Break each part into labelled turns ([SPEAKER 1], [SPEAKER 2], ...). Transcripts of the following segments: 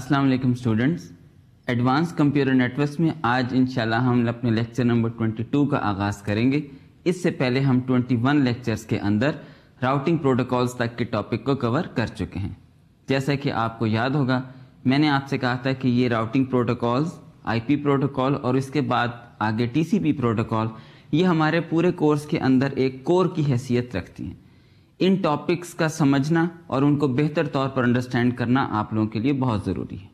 [SPEAKER 1] अस्सलाम वालेकुम students advance computer networks में आज इंशाल्लाह हम अपने लेक्चर नंबर 22 का आगाज़ करेंगे इससे पहले हम 21 लेक्चर्स के अंदर राउटिंग प्रोटोकॉल्स तक के टॉपिक को कवर कर चुके हैं जैसा कि आपको याद होगा मैंने आपसे कहा था कि ये राउटिंग प्रोटोकॉल्स आईपी प्रोटोकॉल और इसके बाद आगे टीसीपी प्रोटोकॉल ये हमारे पूरे कोर्स के अंदर एक कोर की हैसियत रखती हैं इन टॉपिक्स का समझना और उनको बेहतर तौर पर अंडरस्टैंड करना आप लोगों के लिए बहुत ज़रूरी है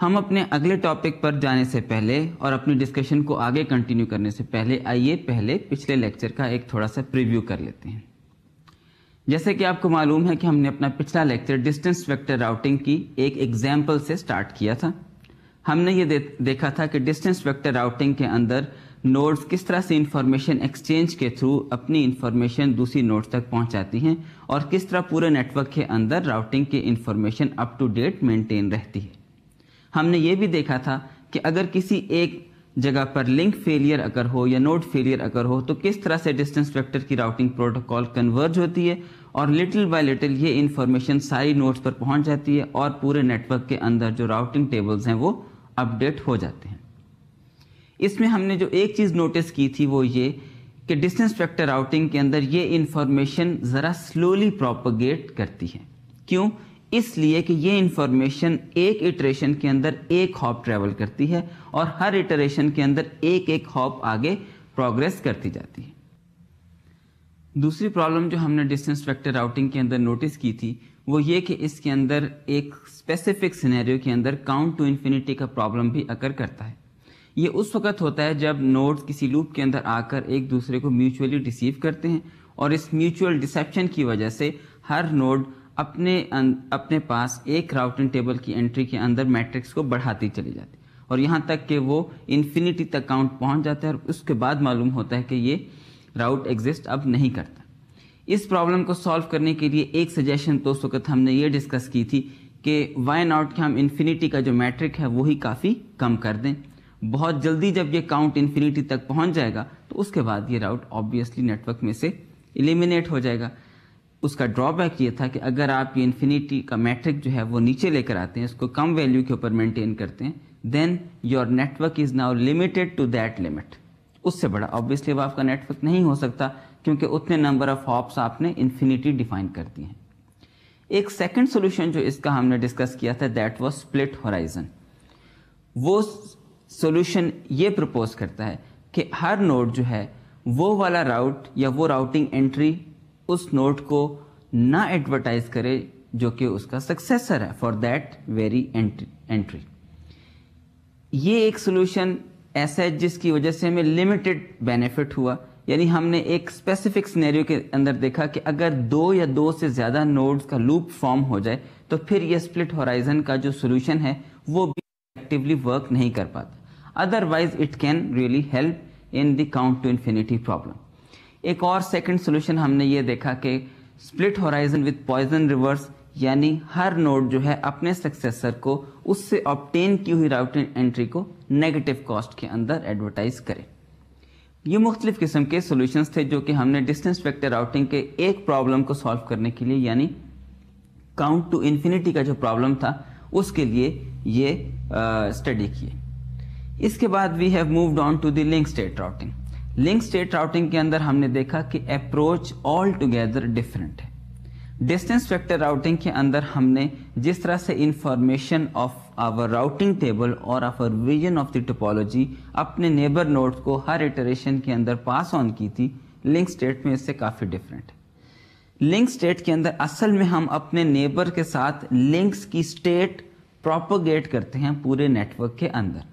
[SPEAKER 1] हम अपने अगले टॉपिक पर जाने से पहले और अपनी डिस्कशन को आगे कंटिन्यू करने से पहले आइए पहले पिछले लेक्चर का एक थोड़ा सा प्रीव्यू कर लेते हैं जैसे कि आपको मालूम है कि हमने अपना पिछला लेक्चर डिस्टेंस वेक्टर राउटिंग की एक एग्जाम्पल से स्टार्ट किया था हमने ये दे, देखा था कि डिस्टेंस वेक्टर राउटिंग के अंदर नोड्स किस तरह से इंफॉर्मेशन एक्सचेंज के थ्रू अपनी इंफॉर्मेशन दूसरी नोड तक पहुंचाती हैं और किस तरह पूरे नेटवर्क के अंदर राउटिंग की information up to date maintain रहती है हमने ये भी देखा था कि अगर किसी एक जगह पर लिंक फेलियर अगर हो या नोड फेलियर अगर हो तो किस तरह से डिस्टेंस वेक्टर की राउटिंग प्रोटोकॉल कन्वर्ज होती है और लिटिल बाय लिटिल ये इन्फॉर्मेशन सारी नोड्स पर पहुंच जाती है और पूरे नेटवर्क के अंदर जो राउटिंग टेबल्स हैं वो अपडेट हो जाते हैं इसमें हमने जो एक चीज़ नोटिस की थी वो ये कि डिस्टेंस फैक्टर राउटिंग के अंदर ये इन्फॉर्मेशन ज़रा स्लोली प्रोपोगेट करती है क्यों इसलिए कि ये इन्फॉर्मेशन एक इटरेशन के अंदर एक हॉप ट्रेवल करती है और हर इटरेशन के अंदर एक एक हॉप आगे प्रोग्रेस करती जाती है दूसरी प्रॉब्लम जो हमने डिस्टेंस फैक्टर राउटिंग के अंदर नोटिस की थी वो ये कि इसके अंदर एक स्पेसिफिक सिनेरियो के अंदर काउंट टू इन्फिनिटी का प्रॉब्लम भी अकर करता है ये उस वक्त होता है जब नोड्स किसी लूप के अंदर आकर एक दूसरे को म्यूचुअली डिसीव करते हैं और इस म्यूचुअल डिसेप्शन की वजह से हर नोड अपने अं, अपने पास एक राउटिंग टेबल की एंट्री के अंदर मैट्रिक्स को बढ़ाती चली जाती और यहाँ तक कि वो इन्फिनिटी तक काउंट पहुँच जाता है और उसके बाद मालूम होता है कि ये राउट एग्जिस्ट अब नहीं करता इस प्रॉब्लम को सॉल्व करने के लिए एक सजेशन तो उस वक्त हमने ये डिस्कस की थी कि वाई नॉट कि हम इन्फिनिटी का जो मैट्रिक है वही काफ़ी कम कर दें बहुत जल्दी जब ये काउंट इन्फिनिटी तक पहुंच जाएगा तो उसके बाद ये राउट ऑब्वियसली नेटवर्क में से इलिमिनेट हो जाएगा उसका ड्रॉबैक ये था कि अगर आप ये इन्फिनिटी का मैट्रिक जो है वो नीचे लेकर आते हैं उसको कम वैल्यू के ऊपर मेंटेन करते हैं then your network is now limited to that limit उससे बड़ा ऑब्वियसली अब आपका नेटवर्क नहीं हो सकता क्योंकि उतने नंबर ऑफ हॉप्स आपने इन्फिनिटी डिफाइन कर दी हैं एक सेकेंड सोल्यूशन जो इसका हमने डिस्कस किया था दैट वॉज स्प्लिट होराइजन वो सॉल्यूशन ये प्रपोज करता है कि हर नोड जो है वो वाला राउट या वो राउटिंग एंट्री उस नोड को ना एडवर्टाइज करे जो कि उसका सक्सेसर है फॉर दैट वेरी एंट्री ये एक सोल्यूशन ऐसा है जिसकी वजह से हमें लिमिटेड बेनिफिट हुआ यानी हमने एक स्पेसिफिक स्नेरियो के अंदर देखा कि अगर दो या दो से ज़्यादा नोड्स का लूप फॉर्म हो जाए तो फिर ये स्प्लिट होराइजन का जो सोल्यूशन है वो भी एक्टिवली वर्क नहीं कर पाता otherwise it can really help in the count to infinity problem एक और सेकेंड सोल्यूशन हमने ये देखा कि split horizon with poison reverse यानी हर नोड जो है अपने सक्सेसर को उससे ऑप्टेन की हुई राउट एंट्री को नेगेटिव कॉस्ट के अंदर एडवर्टाइज करें ये मुख्तलिफ किस्म के सोल्यूशंस थे जो कि हमने डिस्टेंस वेक्टर राउटिंग के एक प्रॉब्लम को सॉल्व करने के लिए यानी काउंट टू इन्फिनिटी का जो प्रॉब्लम था उसके लिए ये स्टडी किए इसके बाद we have moved on to the link state routing link state routing के अंदर हमने देखा कि अप्रोच ऑल टुगेदर डिफरेंट है डिस्टेंस वेक्टर राउटिंग के अंदर हमने जिस तरह से information of our routing table और our vision of the topology अपने नेबर नोड को हर इटरेशन के अंदर पास ऑन की थी लिंक स्टेट में इससे काफ़ी डिफरेंट है लिंक स्टेट के अंदर असल में हम अपने नेबर के साथ लिंक्स की स्टेट प्रोपोगेट करते हैं पूरे नेटवर्क के अंदर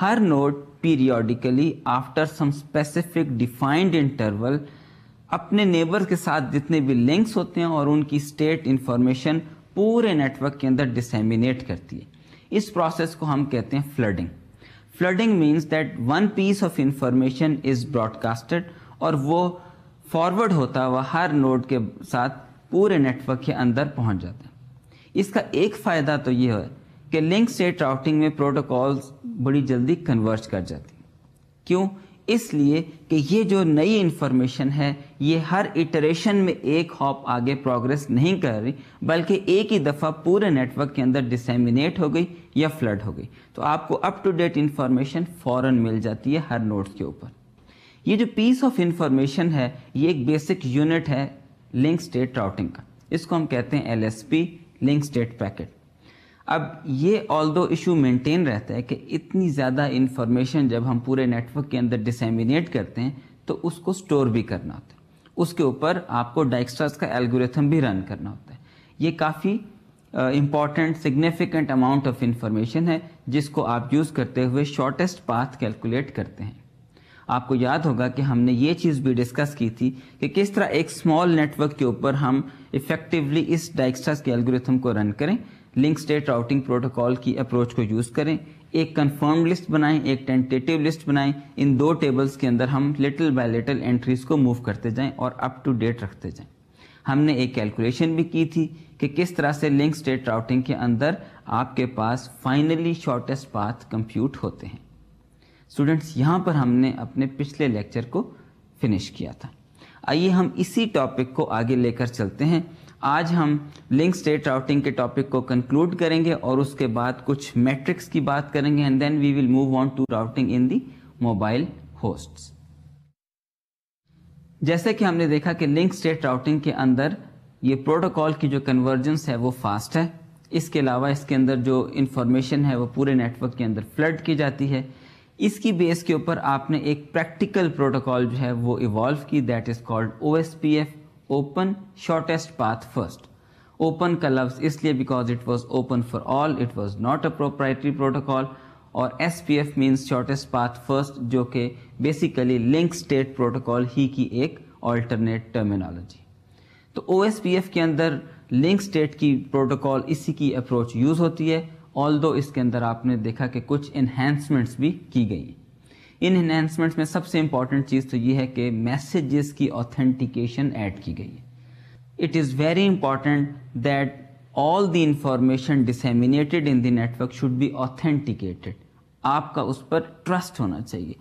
[SPEAKER 1] हर node periodically after some specific defined interval अपने नेबर के साथ जितने भी लिंक्स होते हैं और उनकी स्टेट इंफॉर्मेशन पूरे नेटवर्क के अंदर डिसेमिनेट करती है इस प्रोसेस को हम कहते हैं flooding flooding means that one piece of information is broadcasted और वो फॉरवर्ड होता हुआ हर नोड के साथ पूरे नेटवर्क के अंदर पहुंच जाता है इसका एक फ़ायदा तो ये है कि लिंक स्टेट राउटिंग में प्रोटोकॉल्स बड़ी जल्दी कन्वर्ज कर जाती है क्यों इसलिए कि ये जो नई इन्फॉर्मेशन है ये हर इटरेशन में एक हॉप आगे प्रोग्रेस नहीं कर रही बल्कि एक ही दफ़ा पूरे नेटवर्क के अंदर डिसेमिनेट हो गई या फ्लड हो गई तो आपको अप टू डेट इन्फॉर्मेशन फ़ौर मिल जाती है हर नोट्स के ऊपर ये जो पीस ऑफ इंफॉर्मेशन है ये एक बेसिक यूनिट है लिंक स्टेट राउटिंग का इसको हम कहते हैं एल लिंक स्टेट पैकेट अब ये ऑल दो इशू मेंटेन रहता है कि इतनी ज़्यादा इन्फॉर्मेशन जब हम पूरे नेटवर्क के अंदर डिसेमिनेट करते हैं तो उसको स्टोर भी करना होता है उसके ऊपर आपको डाइक्स्ट्रास का एल्गोरिथम भी रन करना होता है ये काफ़ी important significant amount of information है जिसको आप यूज़ करते हुए शॉर्टेस्ट पाथ कैलकुलेट करते हैं आपको याद होगा कि हमने ये चीज़ भी डिस्कस की थी कि किस तरह एक स्मॉल नेटवर्क के ऊपर हम इफ़ेक्टिवली इस डाइक्स्ट्रास के एल्गोरिथम को रन करें लिंक स्टेट राउटिंग प्रोटोकॉल की अप्रोच को यूज़ करें एक कन्फर्म लिस्ट बनाएं एक टेंटेटिव लिस्ट बनाएं इन दो टेबल्स के अंदर हम लिटिल बाय लिटिल एंट्रीज को मूव करते जाएं और अप टू डेट रखते जाएं हमने एक कैलकुलेशन भी की थी कि किस तरह से लिंक स्टेट राउटिंग के अंदर आपके पास फाइनली शॉर्टेस्ट पाथ कंप्यूट होते हैं स्टूडेंट्स यहाँ पर हमने अपने पिछले लेक्चर को फिनिश किया था आइए हम इसी टॉपिक को आगे लेकर चलते हैं आज हम लिंक स्टेट राउटिंग के टॉपिक को कंक्लूड करेंगे और उसके बाद कुछ मैट्रिक्स की बात करेंगे and then we will move on to routing in the mobile hosts जैसे कि हमने देखा कि लिंक स्टेट राउटिंग के अंदर ये प्रोटोकॉल की जो कन्वर्जेंस है वो फास्ट है इसके अलावा इसके अंदर जो इन्फॉर्मेशन है वो पूरे नेटवर्क के अंदर फ्लड की जाती है इसकी बेस के ऊपर आपने एक प्रैक्टिकल प्रोटोकॉल जो है वो इवॉल्व की that is called O S P F open shortest path first open का लफ्ज इसलिए because it was open for all it was not a proprietary protocol और S P F means shortest path first जो कि basically link state protocol ही की एक alternate terminology तो ओ एस पी एफ के अंदर लिंक स्टेट की प्रोटोकॉल इसी की अप्रोच यूज़ होती है ऑल दो इसके अंदर आपने देखा कि कुछ इन्हेंसमेंट्स भी की गई इन इन्हेंसमेंट्स में सबसे इंपॉर्टेंट चीज़ तो ये है कि मैसेजेस की ऑथेंटिकेशन ऐड की गई है it is very important that all the information disseminated in the network should be authenticated आपका उस पर ट्रस्ट होना चाहिए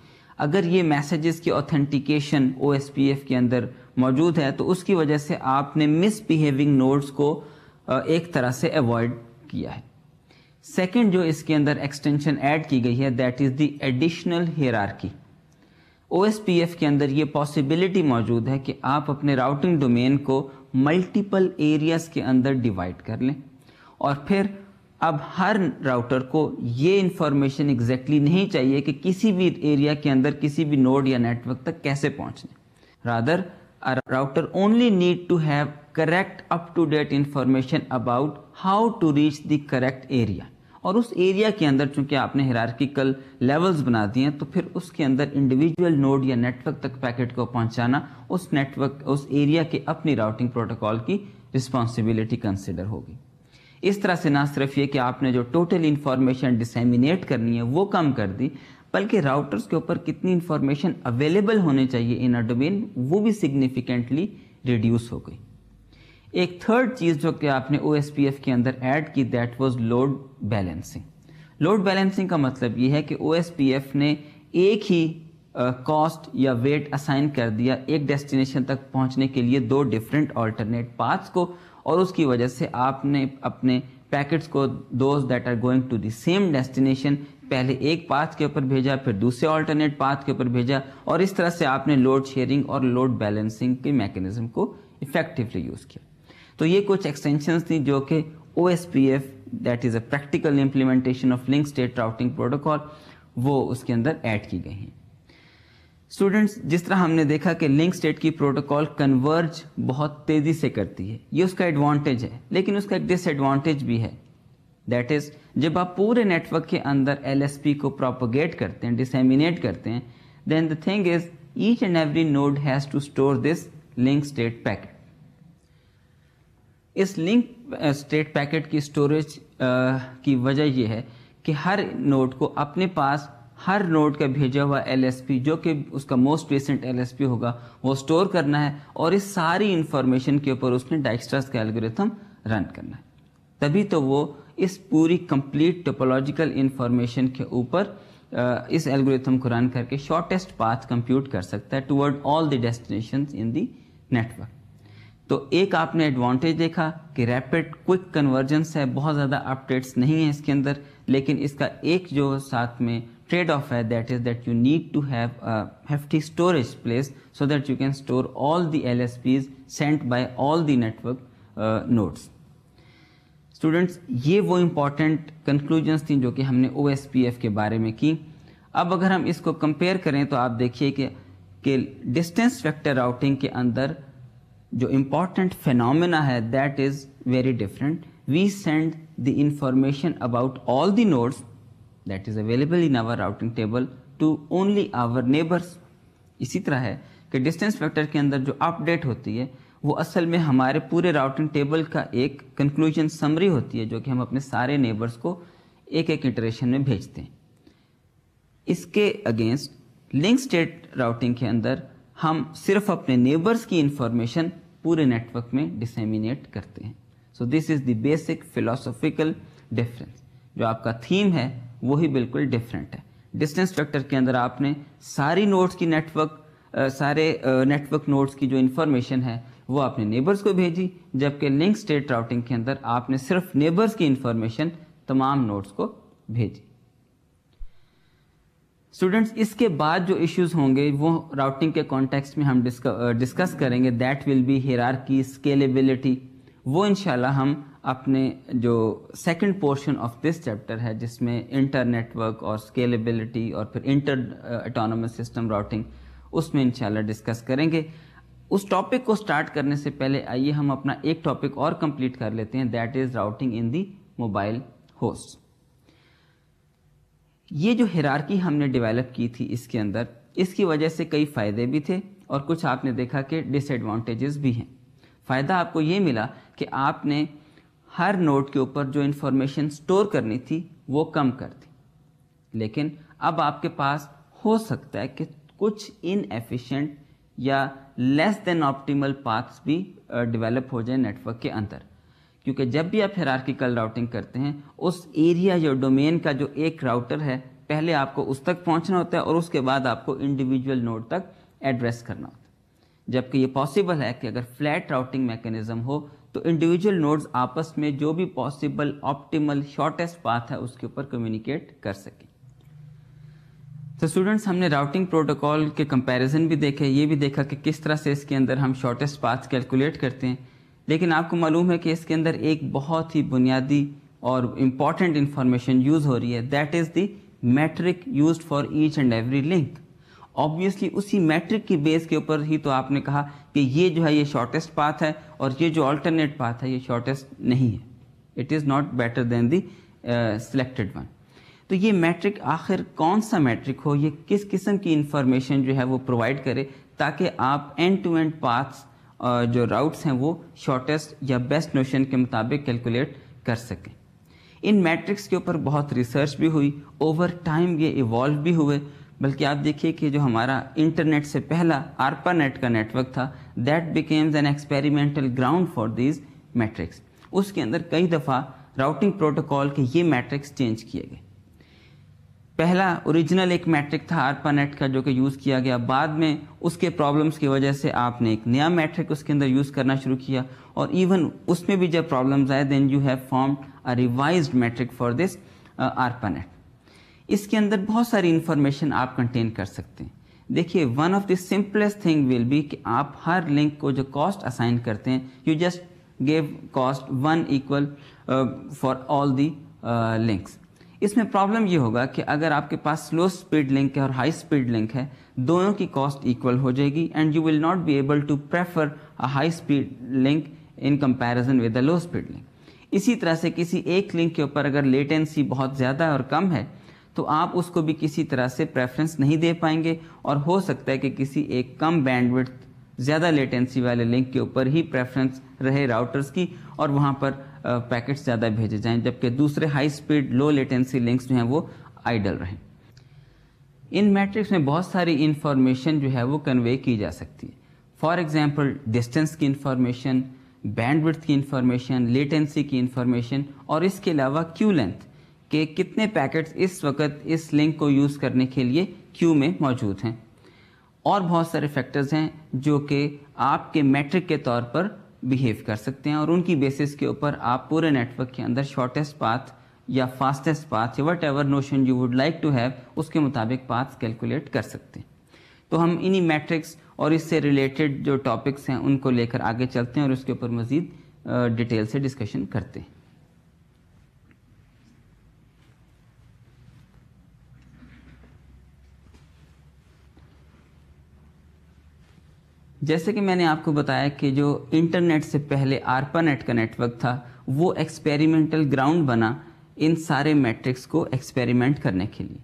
[SPEAKER 1] अगर ये मैसेजेस की ऑथेंटिकेशन ओ के अंदर मौजूद है तो उसकी वजह से आपने मिसबिहेविंग नोट्स को एक तरह से अवॉइड किया है सेकंड जो इसके अंदर एक्सटेंशन ऐड की गई है that is the additional hierarchy O के अंदर ये पॉसिबिलिटी मौजूद है कि आप अपने राउटिंग डोमेन को मल्टीपल एरियाज के अंदर डिवाइड कर लें और फिर अब हर राउटर को ये इन्फॉर्मेशन एग्जैक्टली exactly नहीं चाहिए कि किसी भी एरिया के अंदर किसी भी नोड या नेटवर्क तक कैसे पहुंचने rather router only need to have correct up to date information about how to reach the correct area और उस एरिया के अंदर चूंकि आपने हिरार्किकल लेवल्स बना दिए हैं तो फिर उसके अंदर इंडिविजुअल नोड या नेटवर्क तक पैकेट को पहुंचाना उस नेटवर्क उस एरिया के अपनी राउटिंग प्रोटोकॉल की रिस्पॉन्सिबिलिटी कंसिडर होगी इस तरह से ना सिर्फ ये कि आपने जो टोटल इन्फॉर्मेशन डिसेमिनेट करनी है वो कम कर दी बल्कि राउटर्स के ऊपर कितनी इन्फॉर्मेशन अवेलेबल होने चाहिए इन अ डोमेन वो भी सिग्निफिकेंटली रिड्यूस हो गई एक थर्ड चीज़ जो कि आपने ओ के अंदर ऐड की that was load balancing load balancing का मतलब ये है कि ओ ने एक ही कॉस्ट uh, या वेट असाइन कर दिया एक डेस्टिनेशन तक पहुंचने के लिए दो डिफरेंट ऑल्टरनेट पाथ्स को और उसकी वजह से आपने अपने पैकेट्स को those that are going to the same destination पहले एक पाथ के ऊपर भेजा फिर दूसरे ऑल्टरनेट पाथ के ऊपर भेजा और इस तरह से आपने लोड शेयरिंग और लोड बैलेंसिंग के मैकेनिज्म को इफेक्टिवली यूज़ किया तो ये कुछ एक्सटेंशन थी जो कि O S P F that is a practical implementation of link state routing protocol वो उसके अंदर ऐड की गई हैं स्टूडेंट्स जिस तरह हमने देखा कि लिंक स्टेट की प्रोटोकॉल कन्वर्ज बहुत तेज़ी से करती है ये उसका एडवांटेज है लेकिन उसका एक डिसएडवांटेज भी है दैट इज़ जब आप पूरे नेटवर्क के अंदर एल को प्रोपोगेट करते हैं डिसेमिनेट करते हैं then the thing is each and every node has to store this link state packet इस लिंक स्टेट पैकेट की स्टोरेज की वजह यह है कि हर नोड को अपने पास हर नोड का भेजा हुआ एल जो कि उसका मोस्ट रिसेंट एल होगा वो स्टोर करना है और इस सारी इंफॉर्मेशन के ऊपर उसने डाइक्स्ट्रास का एल्गोरिथम रन करना है तभी तो वो इस पूरी कंप्लीट टोपोलॉजिकल इन्फॉर्मेशन के ऊपर इस एल्गोरिथम को रन करके शॉर्टेस्ट पाथ कंप्यूट कर सकता है toward all the destination in the network तो एक आपने एडवांटेज देखा कि रैपिड क्विक कन्वर्जेंस है बहुत ज़्यादा अपडेट्स नहीं है इसके अंदर लेकिन इसका एक जो साथ में ट्रेड ऑफ है that is that you need to have hefty storage place so that you can store all the L S Ps sent by all network network nodes students ये वो इम्पॉर्टेंट कंक्लूजन्स थी जो कि हमने ओ S P F के बारे में की अब अगर हम इसको कंपेयर करें तो आप देखिए कि कि डिस्टेंस वेक्टर राउटिंग के अंदर जो इम्पॉर्टेंट फिनमिना है that is very different we send the information about all the nodes that is available in our routing table to only our neighbours इसी तरह है कि डिस्टेंस फैक्टर के अंदर जो अपडेट होती है वो असल में हमारे पूरे राउटिंग टेबल का एक कंक्लूजन समरी होती है जो कि हम अपने सारे नेबर्स को एक एक इटरेशन में भेजते हैं इसके अगेंस्ट लिंक स्टेट राउटिंग के अंदर हम सिर्फ अपने नेबर्स की इंफॉर्मेशन पूरे नेटवर्क में डिसेमिनेट करते हैं so this is the basic philosophical difference जो आपका थीम है वो ही बिल्कुल डिफरेंट है डिस्टेंस वेक्टर के अंदर आपने सारी नोट्स की नेटवर्क सारे नेटवर्क नोट्स की जो इन्फॉर्मेशन है वो आपने नेबर्स को भेजी जबकि लिंक स्टेट राउटिंग के अंदर आपने सिर्फ नेबर्स की इन्फॉर्मेशन तमाम नोट्स को भेजी स्टूडेंट्स इसके बाद जो इश्यूज होंगे वो राउटिंग के कॉन्टेक्स्ट में हम डिस्कस करेंगे दैट विल बी की स्केलेबिलिटी वो इनशाला हम अपने जो second portion of this chapter है जिसमें इंटर नेटवर्क और स्केलेबिलिटी और फिर इंटर ऑटोनोमस सिस्टम राउटिंग उसमें इनशाला डिस्कस करेंगे उस टॉपिक को स्टार्ट करने से पहले आइए हम अपना एक टॉपिक और कंप्लीट कर लेते हैं that is routing in the mobile host ये जो हिरारकी हमने डेवलप की थी इसके अंदर इसकी वजह से कई फ़ायदे भी थे और कुछ आपने देखा कि डिसएडवांटेजेस भी हैं फ़ायदा आपको ये मिला कि आपने हर नोट के ऊपर जो इन्फॉर्मेशन स्टोर करनी थी वो कम कर दी लेकिन अब आपके पास हो सकता है कि कुछ इनएफिशिएंट या लेस देन ऑप्टिमल पाथ्स भी डेवलप हो जाए नेटवर्क के अंदर क्योंकि जब भी आप हेरार्किकल राउटिंग करते हैं उस एरिया या डोमेन का जो एक राउटर है पहले आपको उस तक पहुंचना होता है और उसके बाद आपको इंडिविजुअल नोड तक एड्रेस करना होता है जबकि ये पॉसिबल है कि अगर फ्लैट राउटिंग मैकेनिज्म हो तो इंडिविजुअल नोड्स आपस में जो भी पॉसिबल ऑप्टिमल शॉर्टेस्ट पाथ है उसके ऊपर कम्युनिकेट कर सकें तो स्टूडेंट्स हमने राउटिंग प्रोटोकॉल के कंपैरिजन भी देखे ये भी देखा कि किस तरह से इसके अंदर हम शॉर्टेस्ट पाथ कैलकुलेट करते हैं लेकिन आपको मालूम है कि इसके अंदर एक बहुत ही बुनियादी और इम्पॉर्टेंट इन्फॉर्मेशन यूज़ हो रही है that is the metric use for each and every link obviously उसी मैट्रिक की बेस के ऊपर ही तो आपने कहा कि ये जो है ये शॉर्टेस्ट पाथ है और ये जो ऑल्टरनेट पाथ है ये शॉर्टेस्ट नहीं है it is not better than the selected one तो ये मैट्रिक आखिर कौन सा मैट्रिक हो ये किस किस्म की इंफॉर्मेशन जो है वो प्रोवाइड करे ताकि आप एंड टू एंड पाथ्स जो राउट्स हैं वो शॉर्टेस्ट या बेस्ट नोशन के मुताबिक कैलकुलेट कर सकें इन मैट्रिक्स के ऊपर बहुत रिसर्च भी हुई ओवर टाइम ये इवॉल्व भी हुए बल्कि आप देखिए कि जो हमारा इंटरनेट से पहला आरपा नेट का नेटवर्क था that becomes an experimental ground for these metrics उसके अंदर कई दफ़ा राउटिंग प्रोटोकॉल के ये मैट्रिक्स चेंज किए गए पहला ओरिजिनल एक मैट्रिक था आरपानेट का जो कि यूज़ किया गया बाद में उसके प्रॉब्लम्स की वजह से आपने एक नया मैट्रिक उसके अंदर यूज़ करना शुरू किया और इवन उसमें भी जब प्रॉब्लम्स आए then you have form a revise metric for this ARPANET इसके अंदर बहुत सारी इन्फॉर्मेशन आप कंटेन कर सकते हैं देखिए one of the simplest thing will be कि आप हर लिंक को जो कॉस्ट असाइन करते हैं you just give cost one equal for all the links इसमें प्रॉब्लम ये होगा कि अगर आपके पास स्लो स्पीड लिंक है और हाई स्पीड लिंक है दोनों की कॉस्ट इक्वल हो जाएगी and you will not be able to prefer a high speed link in comparison with a low speed link इसी तरह से किसी एक लिंक के ऊपर अगर लेटेंसी बहुत ज़्यादा और कम है तो आप उसको भी किसी तरह से प्रेफरेंस नहीं दे पाएंगे और हो सकता है कि किसी एक कम बैंडविड्थ ज़्यादा लेटेंसी वाले लिंक के ऊपर ही प्रेफरेंस रहे राउटर्स की और वहाँ पर पैकेट्स ज़्यादा भेजे जाएं जबकि दूसरे high speed low latency links जो हैं वो आइडल रहें इन मैट्रिक्स में बहुत सारी इन्फॉर्मेशन जो है वो कन्वे की जा सकती है फॉर एग्ज़ाम्पल डिस्टेंस की इन्फॉर्मेशन बैंडविड्थ की इन्फॉर्मेशन लेटेंसी की इन्फॉर्मेशन और इसके अलावा क्यू लेंथ के कितने पैकेट्स इस वक्त इस लिंक को यूज़ करने के लिए क्यू में मौजूद हैं और बहुत सारे फैक्टर्स हैं जो कि आपके मैट्रिक के तौर पर बिहेव कर सकते हैं और उनकी बेसिस के ऊपर आप पूरे नेटवर्क के अंदर शॉर्टेस्ट पाथ या फास्टेस्ट पाथ या whatever notion you would like to have उसके मुताबिक पाथ कैलकुलेट कर सकते हैं तो हम इन्हीं मैट्रिक्स और इससे रिलेटेड जो टॉपिक्स हैं उनको लेकर आगे चलते हैं और उसके ऊपर मज़ीद डिटेल से डिस्कशन करते हैं जैसे कि मैंने आपको बताया कि जो इंटरनेट से पहले आरपानेट का नेटवर्क था वो एक्सपेरिमेंटल ग्राउंड बना इन सारे मैट्रिक्स को एक्सपेरिमेंट करने के लिए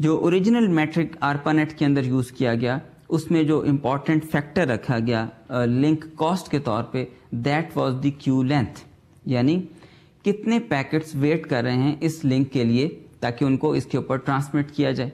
[SPEAKER 1] जो ओरिजिनल मैट्रिक आरपा नेट के अंदर यूज़ किया गया उसमें जो इम्पॉर्टेंट फैक्टर रखा गया लिंक कॉस्ट के तौर पे that was the queue length यानी कितने पैकेट्स वेट कर रहे हैं इस लिंक के लिए ताकि उनको इसके ऊपर ट्रांसमिट किया जाए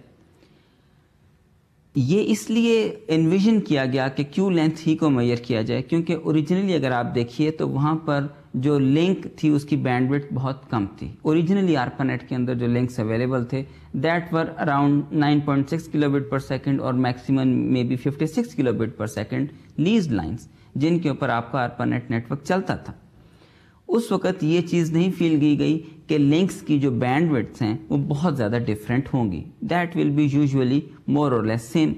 [SPEAKER 1] ये इसलिए इन्विजन किया गया कि क्यू लेंथ ही को मैयर किया जाए क्योंकि ओरिजिनली अगर आप देखिए तो वहाँ पर जो लिंक थी उसकी बैंडविड बहुत कम थी ओरिजिनली आरपानेट के अंदर जो लिंक्स अवेलेबल थे that were around 9.6 kilobit per second और maximum may be 56 kilobit per second leased lines जिनके ऊपर आपका आरपानेट नेटवर्क चलता था उस वक़्त ये चीज़ नहीं फील की गई कि लिंक्स की जो बैंड हैं वो बहुत ज़्यादा डिफरेंट होंगी that will be usually more or less same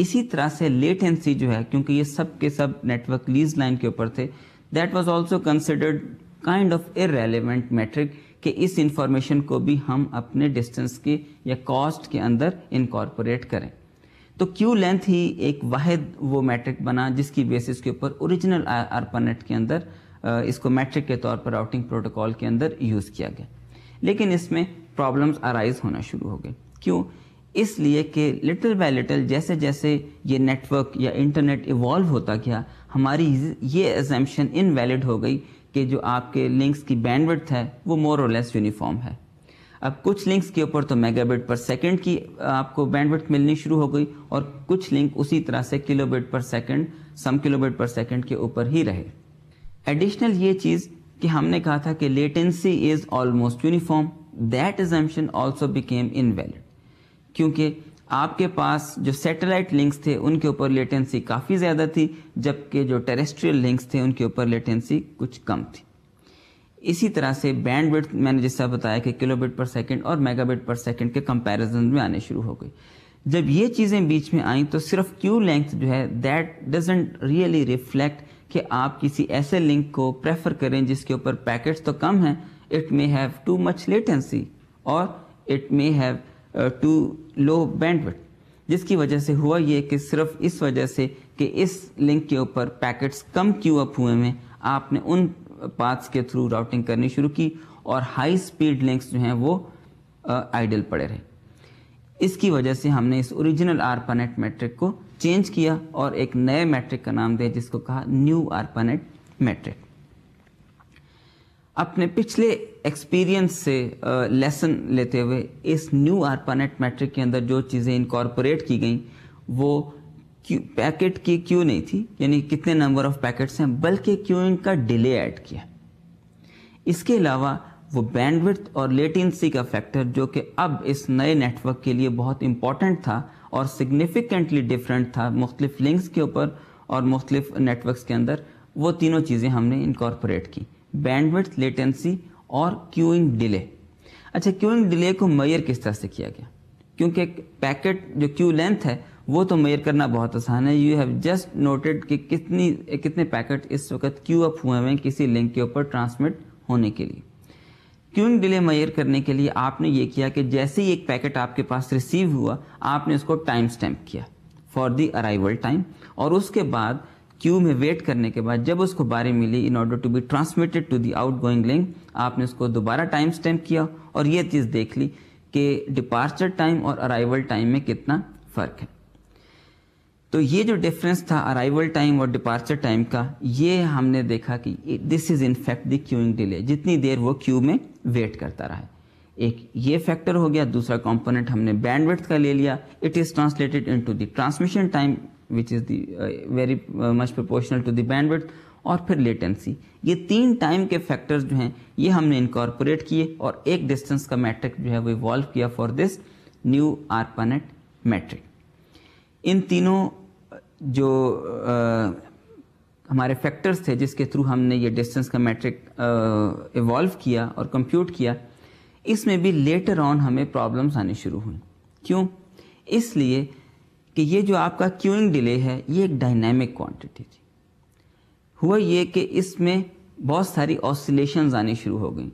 [SPEAKER 1] इसी तरह से लेटेंसी जो है क्योंकि ये सब के सब नेटवर्क लीज लाइन के ऊपर थे that was also considered kind of irrelevant metric कि इस इंफॉर्मेशन को भी हम अपने डिस्टेंस के या कॉस्ट के अंदर इनकॉर्पोरेट करें तो क्यू लेंथ ही एक वाहिद वो मैट्रिक बना जिसकी बेसिस के ऊपर ओरिजिनल आरपानेट e के अंदर इसको मैट्रिक के तौर पर राउटिंग प्रोटोकॉल के अंदर यूज़ किया गया लेकिन इसमें प्रॉब्लम्स अराइज होना शुरू हो गए क्यों इसलिए कि लिटिल बाय लिटिल जैसे जैसे ये नेटवर्क या इंटरनेट इवॉल्व होता गया हमारी ये एजम्पन इनवैलिड हो गई कि जो आपके लिंक्स की बैंडविड्थ है वो मोर और लेस यूनिफॉर्म है अब कुछ लिंक्स के ऊपर तो मेगाबिट पर सेकंड की आपको बैंडविड्थ मिलनी शुरू हो गई और कुछ लिंक उसी तरह से kilobit per second some kilobit per second के ऊपर ही रहे एडिशनल ये चीज़ कि हमने कहा था कि latency is almost uniform that assumption also became invalid क्योंकि आपके पास जो सैटेलाइट लिंक्स थे उनके ऊपर लेटेंसी काफ़ी ज़्यादा थी जबकि जो टेरेस्ट्रियल लिंक्स थे उनके ऊपर लेटेंसी कुछ कम थी इसी तरह से बैंड बैंडविड्थ मैंने जैसा बताया कि किलोबिट पर सेकंड और मेगाबिट पर सेकंड के कंपैरिजन में आने शुरू हो गई जब ये चीज़ें बीच में आई तो सिर्फ क्यू लेंथ जो है दैट डजेंट रियली रिफ्लेक्ट कि आप किसी ऐसे लिंक को प्रेफर करें जिसके ऊपर पैकेट्स तो कम हैं it may have too much latency और it may have too low bandwidth जिसकी वजह से हुआ ये कि सिर्फ इस वजह से कि इस लिंक के ऊपर पैकेट्स कम क्यू अप हुए में आपने उन पाथ्स के थ्रू राउटिंग करनी शुरू की और हाई स्पीड लिंक्स जो हैं वो आइडल uh, पड़े रहे इसकी वजह से हमने इस ओरिजिनल आर पनेट मैट्रिक को चेंज किया और एक नए मैट्रिक का नाम दिया जिसको कहा न्यू आर्पानेट मैट्रिक अपने पिछले एक्सपीरियंस से लेसन लेते हुए इस न्यू आर्पानेट मैट्रिक के अंदर जो चीज़ें इनकॉर्पोरेट की गई वो क्यू पैकेट की क्यों नहीं थी यानी कितने नंबर ऑफ पैकेट्स हैं बल्कि क्यों इनका डिले ऐड किया इसके अलावा वो बैंडविड्थ और लेटेंसी का फैक्टर जो कि अब इस नए नेटवर्क के लिए बहुत इंपॉर्टेंट था और सिग्निफिकेंटली डिफरेंट था मुख्तलिफ लिंक्स के ऊपर और मुख्तलिफ नेटवर्क्स के अंदर वो तीनों चीज़ें हमने इनकॉर्पोरेट की बैंडविड्थ लेटेंसी और क्यूइंग डिले अच्छा क्यूइंग डिले को मैयर किस तरह से किया गया क्योंकि पैकेट जो क्यू लेंथ है वो तो मैयर करना बहुत आसान है यू हैव जस्ट नोटेड कि कितनी कितने पैकेट इस वक्त क्यू अप हुए हैं किसी लिंक के ऊपर ट्रांसमिट होने के लिए क्यूइंग डिले मैयर करने के लिए आपने ये किया कि जैसे ही एक पैकेट आपके पास रिसीव हुआ आपने उसको टाइम स्टैम्प किया फॉर दी अराइवल टाइम और उसके बाद क्यू में वेट करने के बाद जब उसको बारी मिली in order to be transmitted to the outgoing link आपने उसको दोबारा टाइम स्टैम्प किया और ये चीज़ देख ली कि डिपार्चर टाइम और अराइवल टाइम में कितना फ़र्क है तो ये जो डिफरेंस था अराइवल टाइम और डिपार्चर टाइम का ये हमने देखा कि this is in fact the queuing delay जितनी देर वो क्यू में वेट करता रहा है एक ये फैक्टर हो गया दूसरा कंपोनेंट हमने बैंडविड्थ का ले लिया it is translated into the transmission time which is the very much proportional to the bandwidth और फिर लेटेंसी ये तीन टाइम के फैक्टर्स जो हैं ये हमने इनकॉर्पोरेट किए और एक डिस्टेंस का मैट्रिक जो है वो इवॉल्व किया for this new ARPANET metric इन तीनों uh, जो uh, हमारे फैक्टर्स थे जिसके थ्रू हमने ये डिस्टेंस का मैट्रिक इवॉल्व किया और कंप्यूट किया इसमें भी लेटर ऑन हमें प्रॉब्लम्स आने शुरू हुई क्यों इसलिए कि ये जो आपका क्यूइंग डिले है ये एक डायनेमिक क्वांटिटी थी हुआ ये कि इसमें बहुत सारी ऑसिलेशंस आने शुरू हो गई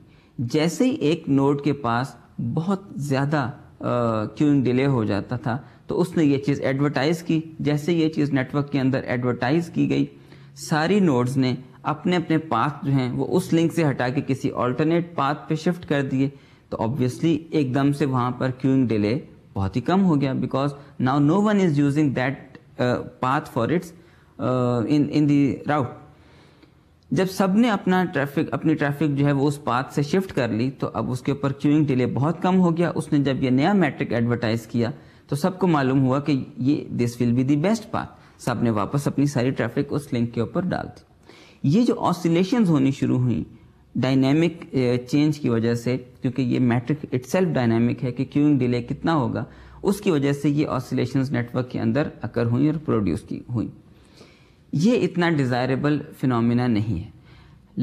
[SPEAKER 1] जैसे ही एक नोड के पास बहुत ज़्यादा क्यूइंग डिले हो जाता था तो उसने ये चीज़ एडवर्टाइज़ की जैसे ये चीज़ नेटवर्क के अंदर एडवर्टाइज़ की गई सारी नोड्स ने अपने अपने पाथ जो हैं वो उस लिंक से हटा के किसी ऑल्टरनेट पाथ पे शिफ्ट कर दिए तो ऑब्वियसली एकदम से वहाँ पर क्यूइंग डिले बहुत ही कम हो गया because now no one is using that path for its in in the route जब सब ने अपना ट्रैफिक अपनी ट्रैफिक जो है वो उस पाथ से शिफ्ट कर ली तो अब उसके ऊपर क्यूइंग डिले बहुत कम हो गया उसने जब ये नया मैट्रिक एडवर्टाइज़ किया तो सबको मालूम हुआ कि ये this will be the best path साहब ने वापस अपनी सारी ट्रैफिक उस लिंक के ऊपर डाल दी ये जो ऑसिलेशन होनी शुरू हुई डायनेमिक चेंज की वजह से क्योंकि ये मैट्रिक इट डायनेमिक है कि क्यूइंग डिले कितना होगा उसकी वजह से ये ऑसिलेशन नेटवर्क के अंदर अकर हुई और प्रोड्यूस की हुई ये इतना डिज़ायरेबल फिनोमिना नहीं है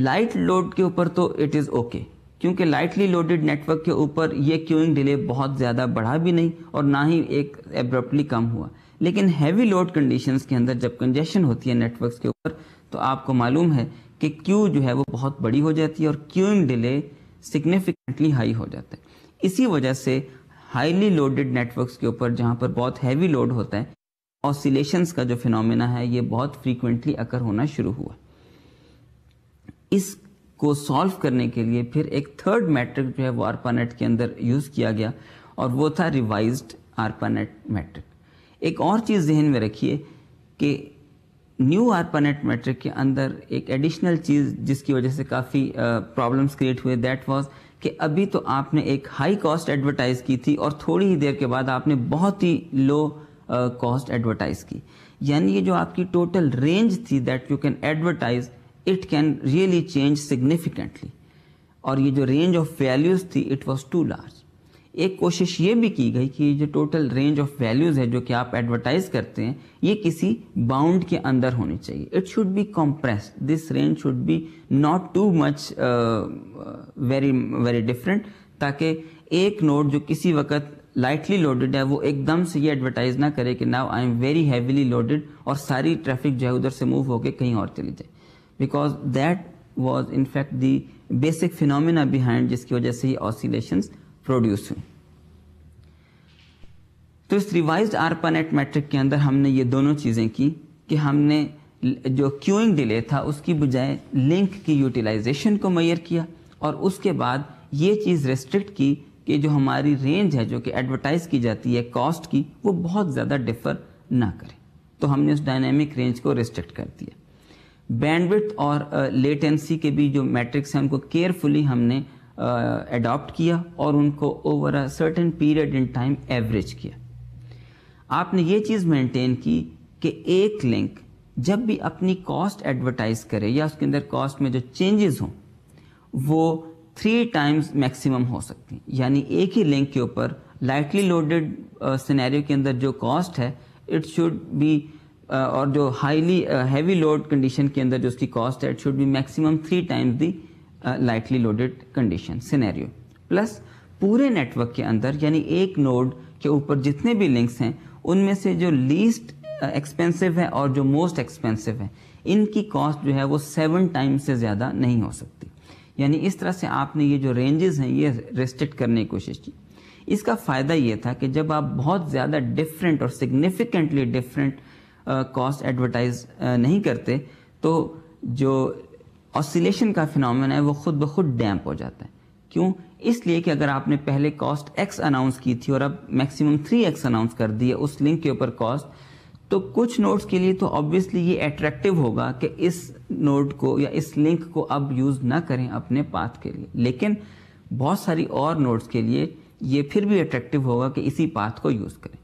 [SPEAKER 1] लाइट लोड के ऊपर तो इट इज़ ओके क्योंकि लाइटली लोडेड नेटवर्क के ऊपर ये क्यूइंग डिले बहुत ज़्यादा बढ़ा भी नहीं और ना ही एक एब्रप्टली कम हुआ लेकिन हैवी लोड कंडीशंस के अंदर जब कंजेशन होती है नेटवर्क्स के ऊपर तो आपको मालूम है कि क्यू जो है वो बहुत बड़ी हो जाती है और क्यूइंग डिले सिग्निफिकेंटली हाई हो जाता है इसी वजह से हाईली लोडेड नेटवर्क्स के ऊपर जहाँ पर बहुत हैवी लोड होता है ऑसिलेशंस का जो फिनोमेना है ये बहुत फ्रीक्वेंटली अकर होना शुरू हुआ इसको सॉल्व करने के लिए फिर एक थर्ड मैट्रिक जो है वो आरपानेट के अंदर यूज़ किया गया और वो था रिवाइज्ड आरपानेट मैट्रिक एक और चीज़ जहन में रखिए कि न्यू पनेट मेट्रिक के अंदर एक एडिशनल चीज़ जिसकी वजह से काफ़ी प्रॉब्लम्स क्रिएट हुए दैट वाज कि अभी तो आपने एक हाई कॉस्ट एडवर्टाइज़ की थी और थोड़ी ही देर के बाद आपने बहुत ही लो कॉस्ट एडवर्टाइज़ की यानी ये जो आपकी टोटल रेंज थी that you can advertise it can really change significantly और ये जो रेंज ऑफ वैल्यूज़ थी इट वॉज टू लार्ज एक कोशिश ये भी की गई कि जो टोटल रेंज ऑफ वैल्यूज़ है जो कि आप एडवर्टाइज करते हैं ये किसी बाउंड के अंदर होनी चाहिए it should be compress this range should be not too much very very different ताकि एक नोट जो किसी वक्त लाइटली लोडेड है वो एकदम से ये एडवर्टाइज ना करे कि now I am very heavily loaded और सारी ट्रैफिक जो है उधर से मूव होकर कहीं और चली जाए because that was in fact the basic phenomena behind जिसकी वजह से ये ऑसिलेशन प्रोड्यूस हुई तो इस रिवाइज आरपानेट मैट्रिक के अंदर हमने ये दोनों चीज़ें की कि हमने जो क्यूइंग डिले था उसकी बजाय लिंक की यूटिलाइजेशन को मैयर किया और उसके बाद ये चीज़ रेस्ट्रिक्ट की कि जो हमारी रेंज है जो कि एडवर्टाइज की जाती है कॉस्ट की वो बहुत ज़्यादा डिफर ना करे तो हमने उस डायनेमिक रेंज को रिस्ट्रिक्ट कर दिया बैंडविथ और लेटेंसी के भी जो मैट्रिक्स हैं उनको केयरफुली हमने अडॉप्ट किया और उनको over a certain period in time average किया आपने ये चीज़ मेंटेन की कि एक लिंक जब भी अपनी कॉस्ट एडवर्टाइज करे या उसके अंदर कॉस्ट में जो चेंजेस हों वो थ्री टाइम्स मैक्सिमम हो सकती हैं यानी एक ही लिंक के ऊपर लाइटली लोडेड सिनेरियो के अंदर जो कॉस्ट है इट शुड बी और जो हाईली हैवी लोड कंडीशन के अंदर जो उसकी कॉस्ट है it should be maximum three times the lightly loaded condition scenario plus पूरे नेटवर्क के अंदर यानी एक नोड के ऊपर जितने भी लिंक्स हैं उनमें से जो लीस्ट एक्सपेंसिव uh, है और जो मोस्ट एक्सपेंसिव है इनकी कॉस्ट जो है वो सेवन टाइम से ज़्यादा नहीं हो सकती यानी इस तरह से आपने ये जो रेंजेस हैं ये रिस्ट्रिक्ट करने की कोशिश की इसका फ़ायदा ये था कि जब आप बहुत ज़्यादा डिफरेंट और सिग्निफिकेंटली डिफरेंट कॉस्ट एडवर्टाइज नहीं करते तो जो ऑसिलेशन का फिनोमेना है वो खुद ब खुद डैम्प हो जाता है क्यों इसलिए कि अगर आपने पहले कॉस्ट एक्स अनाउंस की थी और अब मैक्सिमम थ्री एक्स अनाउंस कर दी है उस लिंक के ऊपर कॉस्ट तो कुछ नोट्स के लिए तो ऑब्वियसली ये अट्रैक्टिव होगा कि इस नोट को या इस लिंक को अब यूज़ ना करें अपने पाथ के लिए लेकिन बहुत सारी और नोट्स के लिए ये फिर भी अट्रैक्टिव होगा कि इसी पाथ को यूज़ करें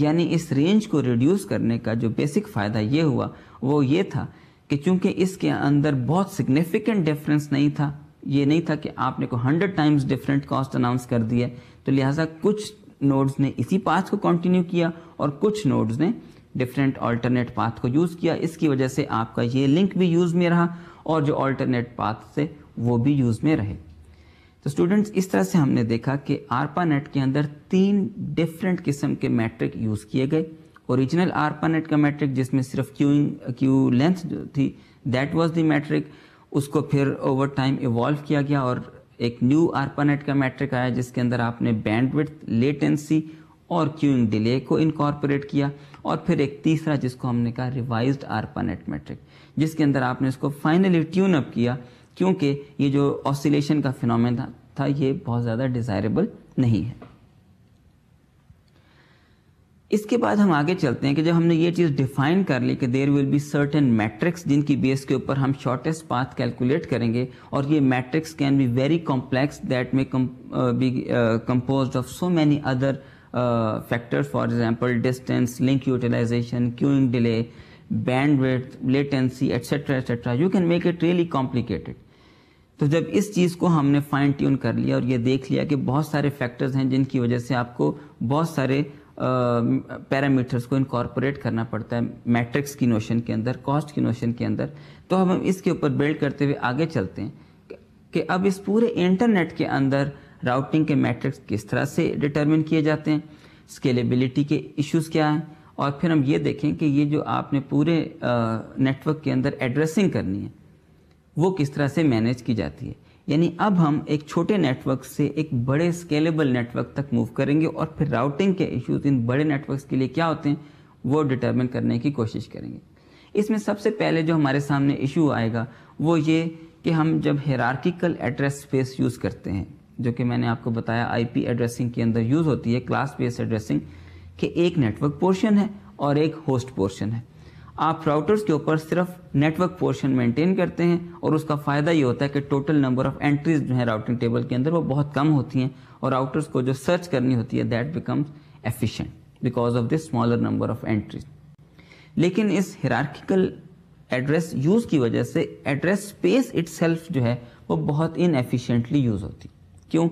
[SPEAKER 1] यानी इस रेंज को रिड्यूस करने का जो बेसिक फ़ायदा ये हुआ वो ये था कि चूंकि इसके अंदर बहुत सिग्निफिकेंट डिफरेंस नहीं था ये नहीं था कि आपने को hundred times different cost announce कर दिया तो लिहाजा कुछ नोड्स ने इसी पाथ को कंटिन्यू किया और कुछ नोड्स ने डिफरेंट ऑल्टरनेट पाथ को यूज़ किया इसकी वजह से आपका ये लिंक भी यूज़ में रहा और जो ऑल्टरनेट पाथ से वो भी यूज़ में रहे तो स्टूडेंट्स इस तरह से हमने देखा कि आरपा नेट के अंदर तीन डिफरेंट किस्म के मैट्रिक यूज़ किए गए ओरिजिनल आरपा नेट का मैट्रिक जिसमें सिर्फ क्यूइंग क्यू लेंथ थी दैट वॉज द मैट्रिक उसको फिर ओवर टाइम इवॉल्व किया गया और एक न्यू आर्पानेट का मैट्रिक आया जिसके अंदर आपने बैंडविड्थ लेटेंसी और क्यूइंग डिले को इनकॉर्पोरेट किया और फिर एक तीसरा जिसको हमने कहा रिवाइज्ड आर्पानेट मैट्रिक जिसके अंदर आपने इसको फाइनली ट्यून अप किया क्योंकि ये जो ऑसिलेशन का फिनोमेन था ये बहुत ज़्यादा डिज़ायरेबल नहीं है इसके बाद हम आगे चलते हैं कि जब हमने ये चीज़ डिफाइन कर ली कि there will be certain metrics जिनकी बेस के ऊपर हम शॉर्टेस्ट पाथ कैलकुलेट करेंगे और ये metrics can be very complex that may be compose of so many other factors for example distance link utilization queuing delay bandwidth, latency etcetera etc. You can make it really complicated तो जब इस चीज़ को हमने fine tune कर लिया और ये देख लिया कि बहुत सारे फैक्टर्स हैं जिनकी वजह से आपको बहुत सारे पैरामीटर्स को इनकॉर्पोरेट करना पड़ता है मैट्रिक्स की नोशन के अंदर कॉस्ट की नोशन के अंदर तो हम इसके ऊपर बिल्ड करते हुए आगे चलते हैं कि अब इस पूरे इंटरनेट के अंदर राउटिंग के मैट्रिक्स किस तरह से डिटर्मिन किए जाते हैं स्केलेबिलिटी के इश्यूज क्या हैं और फिर हम ये देखें कि ये जो आपने पूरे नेटवर्क के अंदर एड्रेसिंग करनी है वो किस तरह से मैनेज की जाती है यानी अब हम एक छोटे नेटवर्क से एक बड़े स्केलेबल नेटवर्क तक मूव करेंगे और फिर राउटिंग के इश्यूज इन बड़े नेटवर्क्स के लिए क्या होते हैं वो डिटर्मिन करने की कोशिश करेंगे इसमें सबसे पहले जो हमारे सामने इशू आएगा वो ये कि हम जब हेरार्किकल एड्रेस स्पेस यूज़ करते हैं जो कि मैंने आपको बताया आईपी एड्रेसिंग के अंदर यूज़ होती है क्लास बेस एड्रेसिंग के एक नेटवर्क पोर्शन है और एक होस्ट पोर्शन है आप राउटर्स के ऊपर सिर्फ नेटवर्क पोर्शन मेंटेन करते हैं और उसका फ़ायदा ये होता है कि टोटल नंबर ऑफ एंट्रीज जो है राउटिंग टेबल के अंदर वो बहुत कम होती हैं और राउटर्स को जो सर्च करनी होती है that becomes efficient because of this smaller number of entries लेकिन इस हिरार्किकल एड्रेस यूज़ की वजह से एड्रेस स्पेस इट जो है वो बहुत इनएफिशिएंटली यूज़ होती क्यों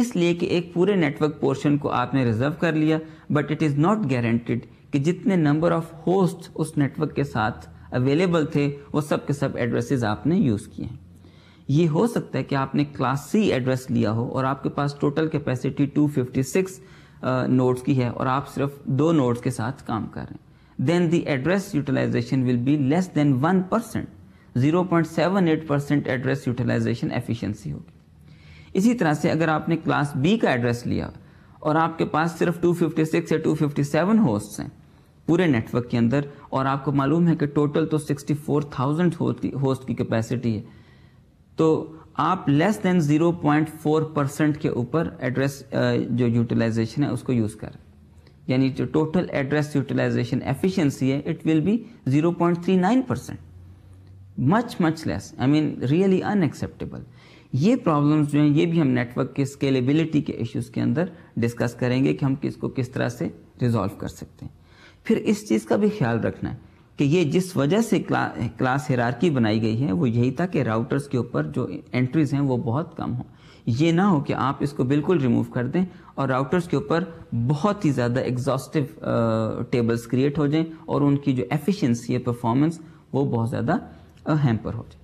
[SPEAKER 1] इसलिए कि एक पूरे नेटवर्क पोर्शन को आपने रिजर्व कर लिया but it is not guaranteed कि जितने नंबर ऑफ होस्ट उस नेटवर्क के साथ अवेलेबल थे वो सब के सब एड्रेसेस आपने यूज़ किए हैं ये हो सकता है कि आपने क्लास सी एड्रेस लिया हो और आपके पास टोटल कैपेसिटी 256 नोड्स की है और आप सिर्फ दो नोट के साथ काम कर रहे हैं then the address utilization will be less than one percent zero point seven eight percent address utilization efficiency होगी इसी तरह से अगर आपने क्लास बी का एड्रेस लिया और आपके पास सिर्फ 256 या 257 होस्ट हैं पूरे नेटवर्क के अंदर और आपको मालूम है कि टोटल तो 64,000 होती होस्ट की कैपेसिटी है तो आप लेस देन 0.4 परसेंट के ऊपर एड्रेस जो यूटिलाइजेशन है उसको यूज़ करें यानी जो टोटल एड्रेस यूटिलाइजेशन एफिशिएंसी है it will be 0.39 percent much much less I mean really unacceptable ये प्रॉब्लम्स जो हैं ये भी हम नेटवर्क के स्केलेबिलिटी के इश्यूज के अंदर डिस्कस करेंगे कि हम किसको किस तरह से रिजॉल्व कर सकते हैं फिर इस चीज़ का भी ख्याल रखना है कि ये जिस वजह से क्ला, क्लास हेरारकी बनाई गई है वो यही था कि राउटर्स के ऊपर जो एंट्रीज़ हैं वो बहुत कम हों ये ना हो कि आप इसको बिल्कुल रिमूव कर दें और राउटर्स के ऊपर बहुत ही ज़्यादा एग्जॉस्टिव टेबल्स क्रिएट हो जाएं और उनकी जो एफिशिएंसी है परफॉर्मेंस वो बहुत ज़्यादा हैम्पर हो जाए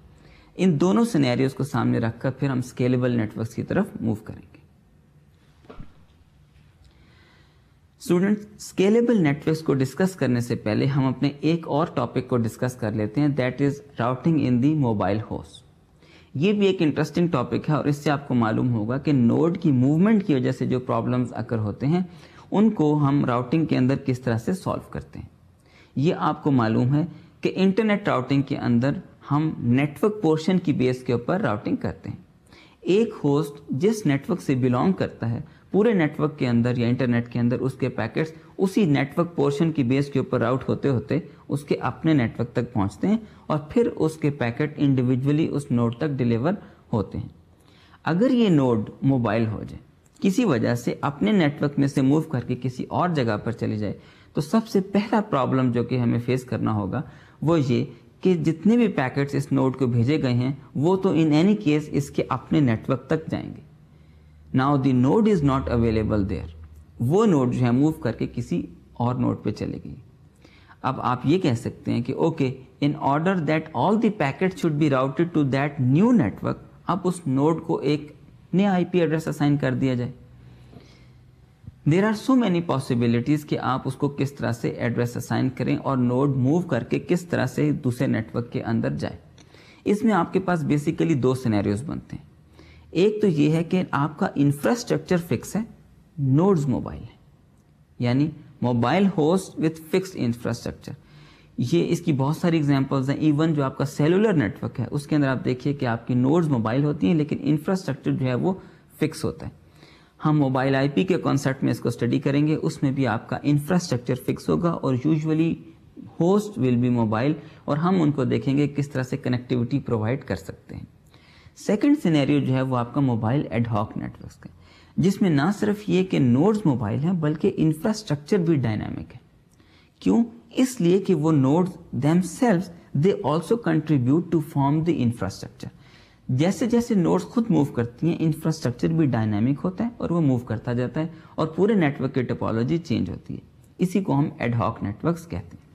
[SPEAKER 1] इन दोनों सिनेरियोज को सामने रखकर फिर हम स्केलेबल नेटवर्क्स की तरफ मूव करेंगे स्टूडेंट स्केलेबल नेटवर्क्स को डिस्कस करने से पहले हम अपने एक और टॉपिक को डिस्कस कर लेते हैं that is routing in the mobile host ये भी एक इंटरेस्टिंग टॉपिक है और इससे आपको मालूम होगा कि नोड की मूवमेंट की वजह से जो प्रॉब्लम्स अकर होते हैं उनको हम राउटिंग के अंदर किस तरह से सॉल्व करते हैं ये आपको मालूम है कि इंटरनेट राउटिंग के अंदर हम नेटवर्क पोर्शन की बेस के ऊपर राउटिंग करते हैं एक होस्ट जिस नेटवर्क से बिलोंग करता है पूरे नेटवर्क के अंदर या इंटरनेट के अंदर उसके पैकेट्स उसी नेटवर्क पोर्शन की बेस के ऊपर राउट होते होते उसके अपने नेटवर्क तक पहुंचते हैं और फिर उसके पैकेट इंडिविजुअली उस नोड तक डिलीवर होते हैं अगर ये नोड मोबाइल हो जाए किसी वजह से अपने नेटवर्क में से मूव करके किसी और जगह पर चले जाए तो सबसे पहला प्रॉब्लम जो कि हमें फेस करना होगा वो ये कि जितने भी पैकेट्स इस नोड को भेजे गए हैं वो तो इन एनी केस इसके अपने नेटवर्क तक जाएंगे now the node is not available there वो नोड जो है मूव करके किसी और नोड पे चले गई अब आप ये कह सकते हैं कि okay in order that all the packet should be routed to that new network अब उस नोड को एक नया आईपी एड्रेस असाइन कर दिया जाए there are so many possibilities कि आप उसको किस तरह से एड्रेस असाइन करें और नोड मूव करके किस तरह से दूसरे नेटवर्क के अंदर जाए इसमें आपके पास बेसिकली दो सिनेरियोज बनते हैं एक तो ये है कि आपका इंफ्रास्ट्रक्चर फिक्स है नोड्स मोबाइल है यानी mobile host with fix infrastructure ये इसकी बहुत सारी एग्जांपल्स हैं इवन जो आपका सेलुलर नेटवर्क है उसके अंदर आप देखिए कि आपकी नोड्स मोबाइल होती हैं लेकिन इंफ्रास्ट्रक्चर जो है वो फिक्स होता है हम मोबाइल आईपी के कॉन्सेप्ट में इसको स्टडी करेंगे उसमें भी आपका इंफ्रास्ट्रक्चर फिक्स होगा और usually host will be mobile और हम उनको देखेंगे किस तरह से कनेक्टिविटी प्रोवाइड कर सकते हैं सेकेंड सिनेरियो जो है वो आपका मोबाइल एडहॉक नेटवर्क का जिसमें ना सिर्फ ये कि नोड्स मोबाइल हैं बल्कि इंफ्रास्ट्रक्चर भी डायनामिक है क्यों इसलिए कि वो nodes them they also contribute to form the infrastructure जैसे जैसे नोड्स खुद मूव करती हैं इंफ्रास्ट्रक्चर भी डायनामिक होता है और वो मूव करता जाता है और पूरे नेटवर्क की टोपोलॉजी चेंज होती है इसी को हम एडहॉक नेटवर्क्स कहते हैं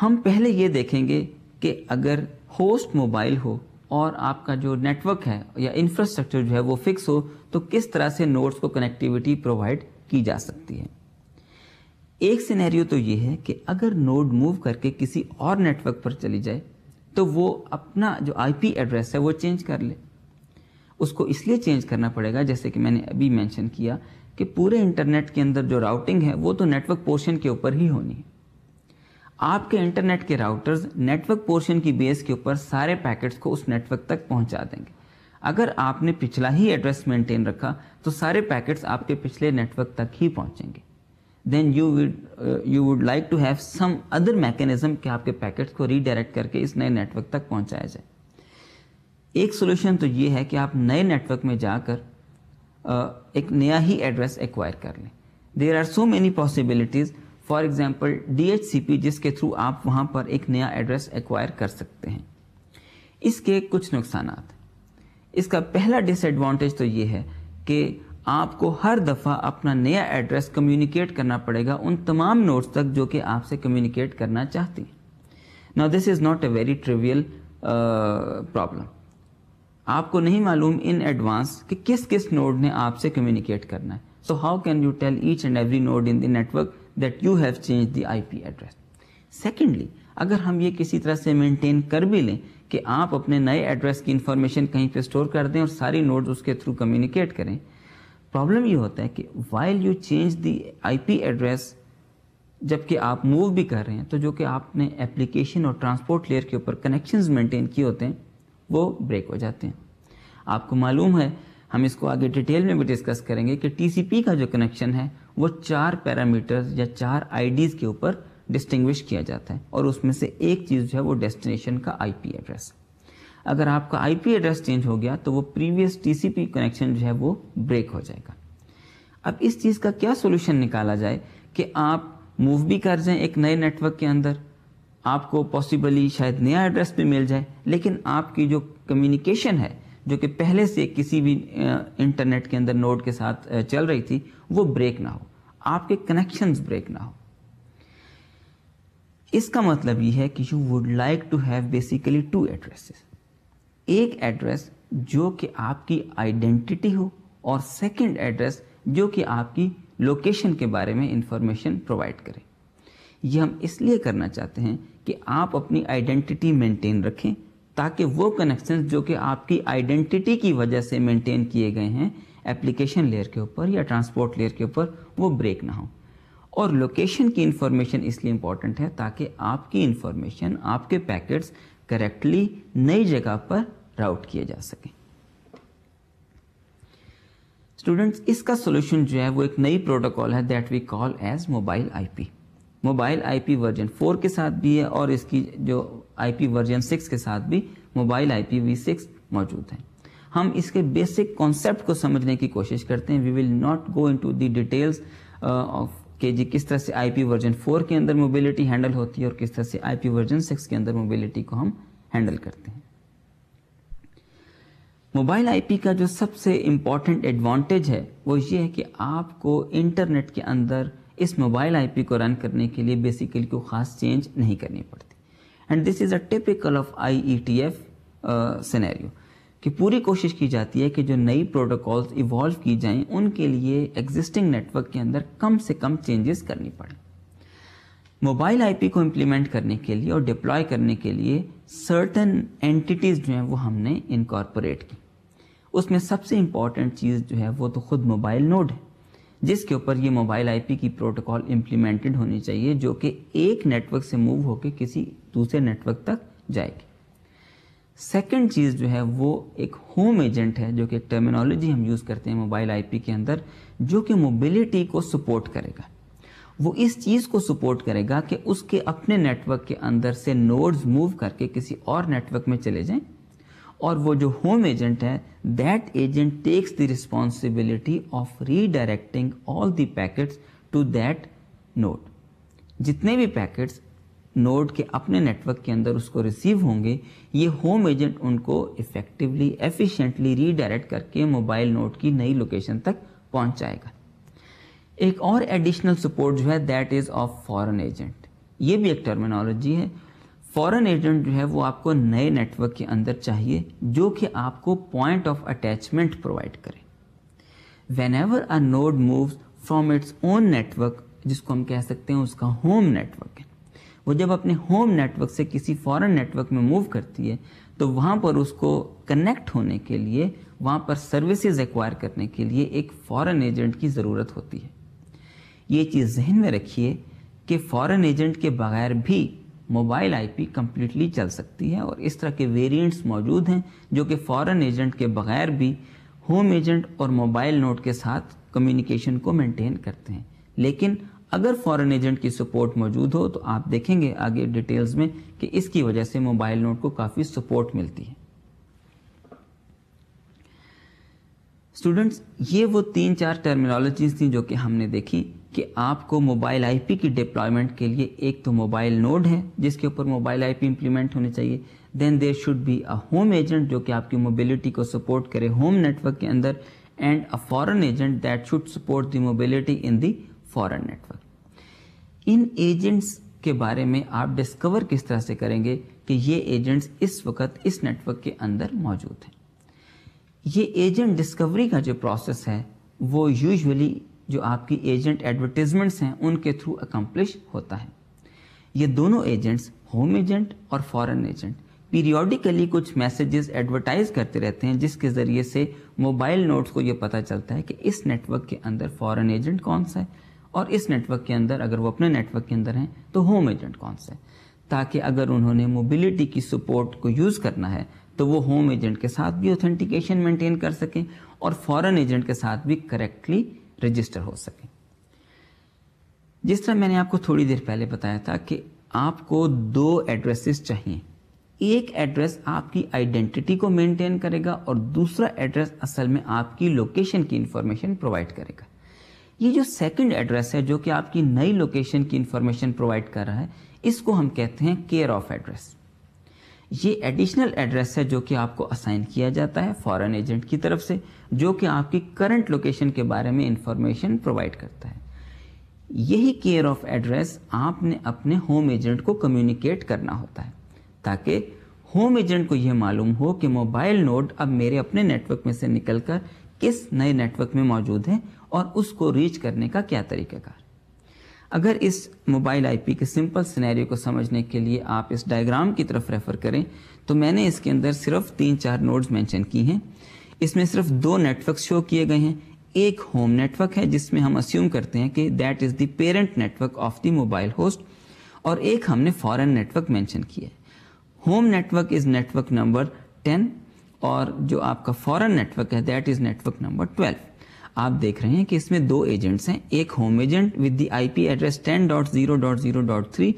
[SPEAKER 1] हम पहले ये देखेंगे कि अगर होस्ट मोबाइल हो और आपका जो नेटवर्क है या इंफ्रास्ट्रक्चर जो है वो फिक्स हो तो किस तरह से नोड्स को कनेक्टिविटी प्रोवाइड की जा सकती है एक सिनेरियो तो ये है कि अगर नोड मूव करके किसी और नेटवर्क पर चली जाए तो वो अपना जो आईपी एड्रेस है वो चेंज कर ले उसको इसलिए चेंज करना पड़ेगा जैसे कि मैंने अभी मेंशन किया कि पूरे इंटरनेट के अंदर जो राउटिंग है वो तो नेटवर्क पोर्शन के ऊपर ही होनी है आपके इंटरनेट के राउटर्स नेटवर्क पोर्शन की बेस के ऊपर सारे पैकेट्स को उस नेटवर्क तक पहुंचा देंगे अगर आपने पिछला ही एड्रेस मेंटेन रखा तो सारे पैकेट्स आपके पिछले नेटवर्क तक ही पहुंचेंगे then you would you would like to have some other mechanism कि आपके पैकेट्स को रीडायरेक्ट करके इस नए नेटवर्क तक पहुंचाया जाए एक सोल्यूशन तो ये है कि आप नए नेटवर्क में जाकर uh, एक नया ही एड्रेस एक्वायर कर लें there are so many possibilities for example D जिसके थ्रू आप वहाँ पर एक नया एड्रेस एक्वायर कर सकते हैं इसके कुछ नुकसान इसका पहला डिसएडवांटेज तो ये है कि आपको हर दफ़ा अपना नया एड्रेस कम्युनिकेट करना पड़ेगा उन तमाम नोट्स तक जो कि आपसे कम्युनिकेट करना चाहती हैं now this is not a very trivial problem आपको नहीं मालूम इन एडवांस कि किस किस नोड ने आपसे कम्युनिकेट करना है so how can you tell each and every node in the network that you have change the IP address secondly अगर हम ये किसी तरह से मेंटेन कर भी लें कि आप अपने नए एड्रेस की इन्फॉर्मेशन कहीं पे स्टोर कर दें और सारी नोट्स उसके थ्रू कम्युनिकेट करें प्रॉब्लम ये होता है कि while you change the IP address जबकि आप मूव भी कर रहे हैं तो जो कि आपने एप्लीकेशन और ट्रांसपोर्ट लेयर के ऊपर कनेक्शन मेंटेन किए होते हैं वो ब्रेक हो जाते हैं आपको मालूम है हम इसको आगे डिटेल में भी डिस्कस करेंगे कि टीसीपी का जो कनेक्शन है वो चार पैरामीटर्स या चार आईडीज़ के ऊपर डिस्टिंग्विश किया जाता है और उसमें से एक चीज़ जो है वो डेस्टिनेशन का आईपी एड्रेस अगर आपका आईपी एड्रेस चेंज हो गया तो वो प्रीवियस टीसीपी कनेक्शन जो है वो ब्रेक हो जाएगा अब इस चीज़ का क्या सोल्यूशन निकाला जाए कि आप मूव भी कर जाएं एक नए नेटवर्क के अंदर आपको पॉसिबली शायद नया एड्रेस भी मिल जाए लेकिन आपकी जो कम्युनिकेशन है जो कि पहले से किसी भी इंटरनेट के अंदर नोड के साथ चल रही थी वो ब्रेक ना हो आपके कनेक्शंस ब्रेक ना हो इसका मतलब ये है कि you would like to have basically two addresses एक एड्रेस जो कि आपकी आइडेंटिटी हो और सेकंड एड्रेस जो कि आपकी लोकेशन के बारे में इंफॉर्मेशन प्रोवाइड करें यह हम इसलिए करना चाहते हैं कि आप अपनी आइडेंटिटी मेंटेन रखें ताकि वो कनेक्शंस जो कि आपकी आइडेंटिटी की वजह से मेंटेन किए गए हैं एप्लीकेशन लेयर के ऊपर या ट्रांसपोर्ट लेयर के ऊपर वो ब्रेक ना हो और लोकेशन की इन्फॉर्मेशन इसलिए इम्पॉर्टेंट है ताकि आपकी इन्फॉर्मेशन आपके पैकेट्स करेक्टली नई जगह पर राउट किए जा सकें स्टूडेंट्स इसका सोल्यूशन जो है वो एक नई प्रोटोकॉल है that we call as mobile IP mobile IP version 4 के साथ भी है और इसकी जो आईपी वर्जन सिक्स के साथ भी मोबाइल आई पी मौजूद है हम इसके बेसिक कॉन्सेप्ट को समझने की कोशिश करते हैं we will not go into the details of कि जी किस तरह से आईपी वर्जन फोर के अंदर मोबिलिटी हैंडल होती है और किस तरह से आईपी वर्जन सिक्स के अंदर मोबिलिटी को हम हैंडल करते हैं मोबाइल आईपी का जो सबसे इम्पॉर्टेंट एडवांटेज है वो ये है कि आपको इंटरनेट के अंदर इस मोबाइल आईपी को रन करने के लिए बेसिकली कोई खास चेंज नहीं करनी पड़ती and this is a typical of I E T F scenario कि पूरी कोशिश की जाती है कि जो नई प्रोटोकॉल्स इवॉल्व की जाएं उनके लिए एग्जिस्टिंग नेटवर्क के अंदर कम से कम चेंजेस करनी पड़े मोबाइल आईपी को इम्प्लीमेंट करने के लिए और डिप्लॉय करने के लिए सर्टन एंटिटीज़ जो हैं वो हमने इनकॉर्पोरेट की उसमें सबसे इम्पॉर्टेंट चीज़ जो है वो तो खुद मोबाइल नोड है जिसके ऊपर ये मोबाइल आईपी की प्रोटोकॉल इम्प्लीमेंटेड होनी चाहिए जो कि एक नेटवर्क से मूव होकर किसी दूसरे नेटवर्क तक जाएगी सेकंड चीज़ जो है वो एक होम एजेंट है जो कि टर्मिनोलॉजी हम यूज़ करते हैं मोबाइल आईपी के अंदर जो कि मोबिलिटी को सपोर्ट करेगा वो इस चीज़ को सपोर्ट करेगा कि उसके अपने नेटवर्क के अंदर से नोड्स मूव करके किसी और नेटवर्क में चले जाएं और वो जो होम एजेंट है that agent takes the responsibility of redirecting all the packets to that node जितने भी पैकेट्स नोड के अपने नेटवर्क के अंदर उसको रिसीव होंगे ये होम एजेंट उनको इफ़ेक्टिवली एफिशिएंटली रीडायरेक्ट करके मोबाइल नोड की नई लोकेशन तक पहुंचाएगा एक और एडिशनल सपोर्ट जो है that is of foreign agent ये भी एक टर्मिनोलॉजी है फॉरेन एजेंट जो है वो आपको नए नेटवर्क के अंदर चाहिए जो कि आपको पॉइंट ऑफ अटैचमेंट प्रोवाइड करे whenever a node move from its own network जिसको हम कह सकते हैं उसका होम नेटवर्क है वो जब अपने होम नेटवर्क से किसी फॉरेन नेटवर्क में मूव करती है तो वहाँ पर उसको कनेक्ट होने के लिए वहाँ पर सर्विसेज एक्वायर करने के लिए एक फॉरेन एजेंट की ज़रूरत होती है ये चीज़ जहन में रखिए कि फॉरेन एजेंट के बगैर भी मोबाइल आईपी कंप्लीटली चल सकती है और इस तरह के वेरिएंट्स मौजूद हैं जो कि फॉरेन एजेंट के बगैर भी होम एजेंट और मोबाइल नोट के साथ कम्युनिकेशन को मेंटेन करते हैं लेकिन अगर फॉरेन एजेंट की सपोर्ट मौजूद हो तो आप देखेंगे आगे डिटेल्स में कि इसकी वजह से मोबाइल नोट को काफ़ी सपोर्ट मिलती है स्टूडेंट्स ये वो तीन चार टर्मिनोलॉजीज थी जो कि हमने देखी कि आपको मोबाइल आईपी की डिप्लॉयमेंट के लिए एक तो मोबाइल नोड है जिसके ऊपर मोबाइल आईपी इंप्लीमेंट होने चाहिए then there should be a home agent जो कि आपकी मोबिलिटी को सपोर्ट करे होम नेटवर्क के अंदर and a foreign agent that should support the mobility in the foreign network इन एजेंट्स के बारे में आप डिस्कवर किस तरह से करेंगे कि ये एजेंट्स इस वक्त इस नेटवर्क के अंदर मौजूद हैं ये एजेंट डिस्कवरी का जो प्रोसेस है वो यूजुअली जो आपकी एजेंट एडवर्टीजमेंट्स हैं उनके थ्रू अकम्पलिश होता है ये दोनों एजेंट्स होम एजेंट और फॉरेन एजेंट पीरियोडिकली कुछ मैसेजेस एडवर्टाइज करते रहते हैं जिसके ज़रिए से मोबाइल नोट्स को ये पता चलता है कि इस नेटवर्क के अंदर फॉरेन एजेंट कौन सा है और इस नेटवर्क के अंदर अगर वो अपने नेटवर्क के अंदर हैं तो होम एजेंट कौन से ताकि अगर उन्होंने मोबिलिटी की सपोर्ट को यूज़ करना है तो वो होम एजेंट के साथ भी ऑथेंटिकेशन मेंटेन कर सकें और फॉरेन एजेंट के साथ भी करेक्टली रजिस्टर हो सकें जिस तरह मैंने आपको थोड़ी देर पहले बताया था कि आपको दो एड्रेसेस चाहिए एक एड्रेस आपकी आइडेंटिटी को मेंटेन करेगा और दूसरा एड्रेस असल में आपकी लोकेशन की इंफॉर्मेशन प्रोवाइड करेगा ये जो सेकंड एड्रेस है जो कि आपकी नई लोकेशन की इंफॉर्मेशन प्रोवाइड कर रहा है इसको हम कहते हैं केयर ऑफ एड्रेस ये एडिशनल एड्रेस है जो कि आपको असाइन किया जाता है फॉरेन एजेंट की तरफ से जो कि आपकी करंट लोकेशन के बारे में इंफॉर्मेशन प्रोवाइड करता है यही केयर ऑफ एड्रेस आपने अपने होम एजेंट को कम्युनिकेट करना होता है ताकि होम एजेंट को यह मालूम हो कि मोबाइल नोड अब मेरे अपने नेटवर्क में से निकलकर किस नए नेटवर्क में मौजूद है और उसको रीच करने का क्या तरीक़ाकार अगर इस मोबाइल आईपी के सिंपल सिनेरियो को समझने के लिए आप इस डायग्राम की तरफ रेफ़र करें तो मैंने इसके अंदर सिर्फ तीन चार नोड्स मेंशन की हैं इसमें सिर्फ दो नेटवर्क शो किए गए हैं एक होम नेटवर्क है जिसमें हम अस्यूम करते हैं कि that is the parent network of the mobile host और एक हमने फॉरन नेटवर्क मैंशन किया है home network is network number ten और जो आपका फॉरन नेटवर्क है that is network number twelve आप देख रहे हैं कि इसमें दो एजेंट्स हैं एक home agent with the IP address 10.0.0.3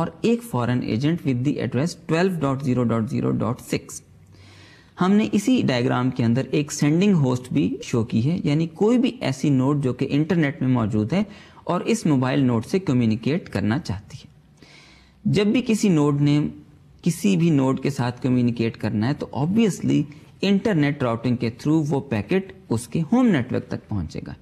[SPEAKER 1] और एक foreign agent with the address 12.0.0.6 हमने इसी डायग्राम के अंदर एक सेंडिंग होस्ट भी शो की है यानी कोई भी ऐसी नोट जो कि इंटरनेट में मौजूद है और इस मोबाइल नोट से कम्युनिकेट करना चाहती है जब भी किसी नोड ने किसी भी नोड के साथ कम्युनिकेट करना है तो ऑब्वियसली इंटरनेट राउटिंग के थ्रू वो पैकेट उसके होम नेटवर्क तक पहुंचेगा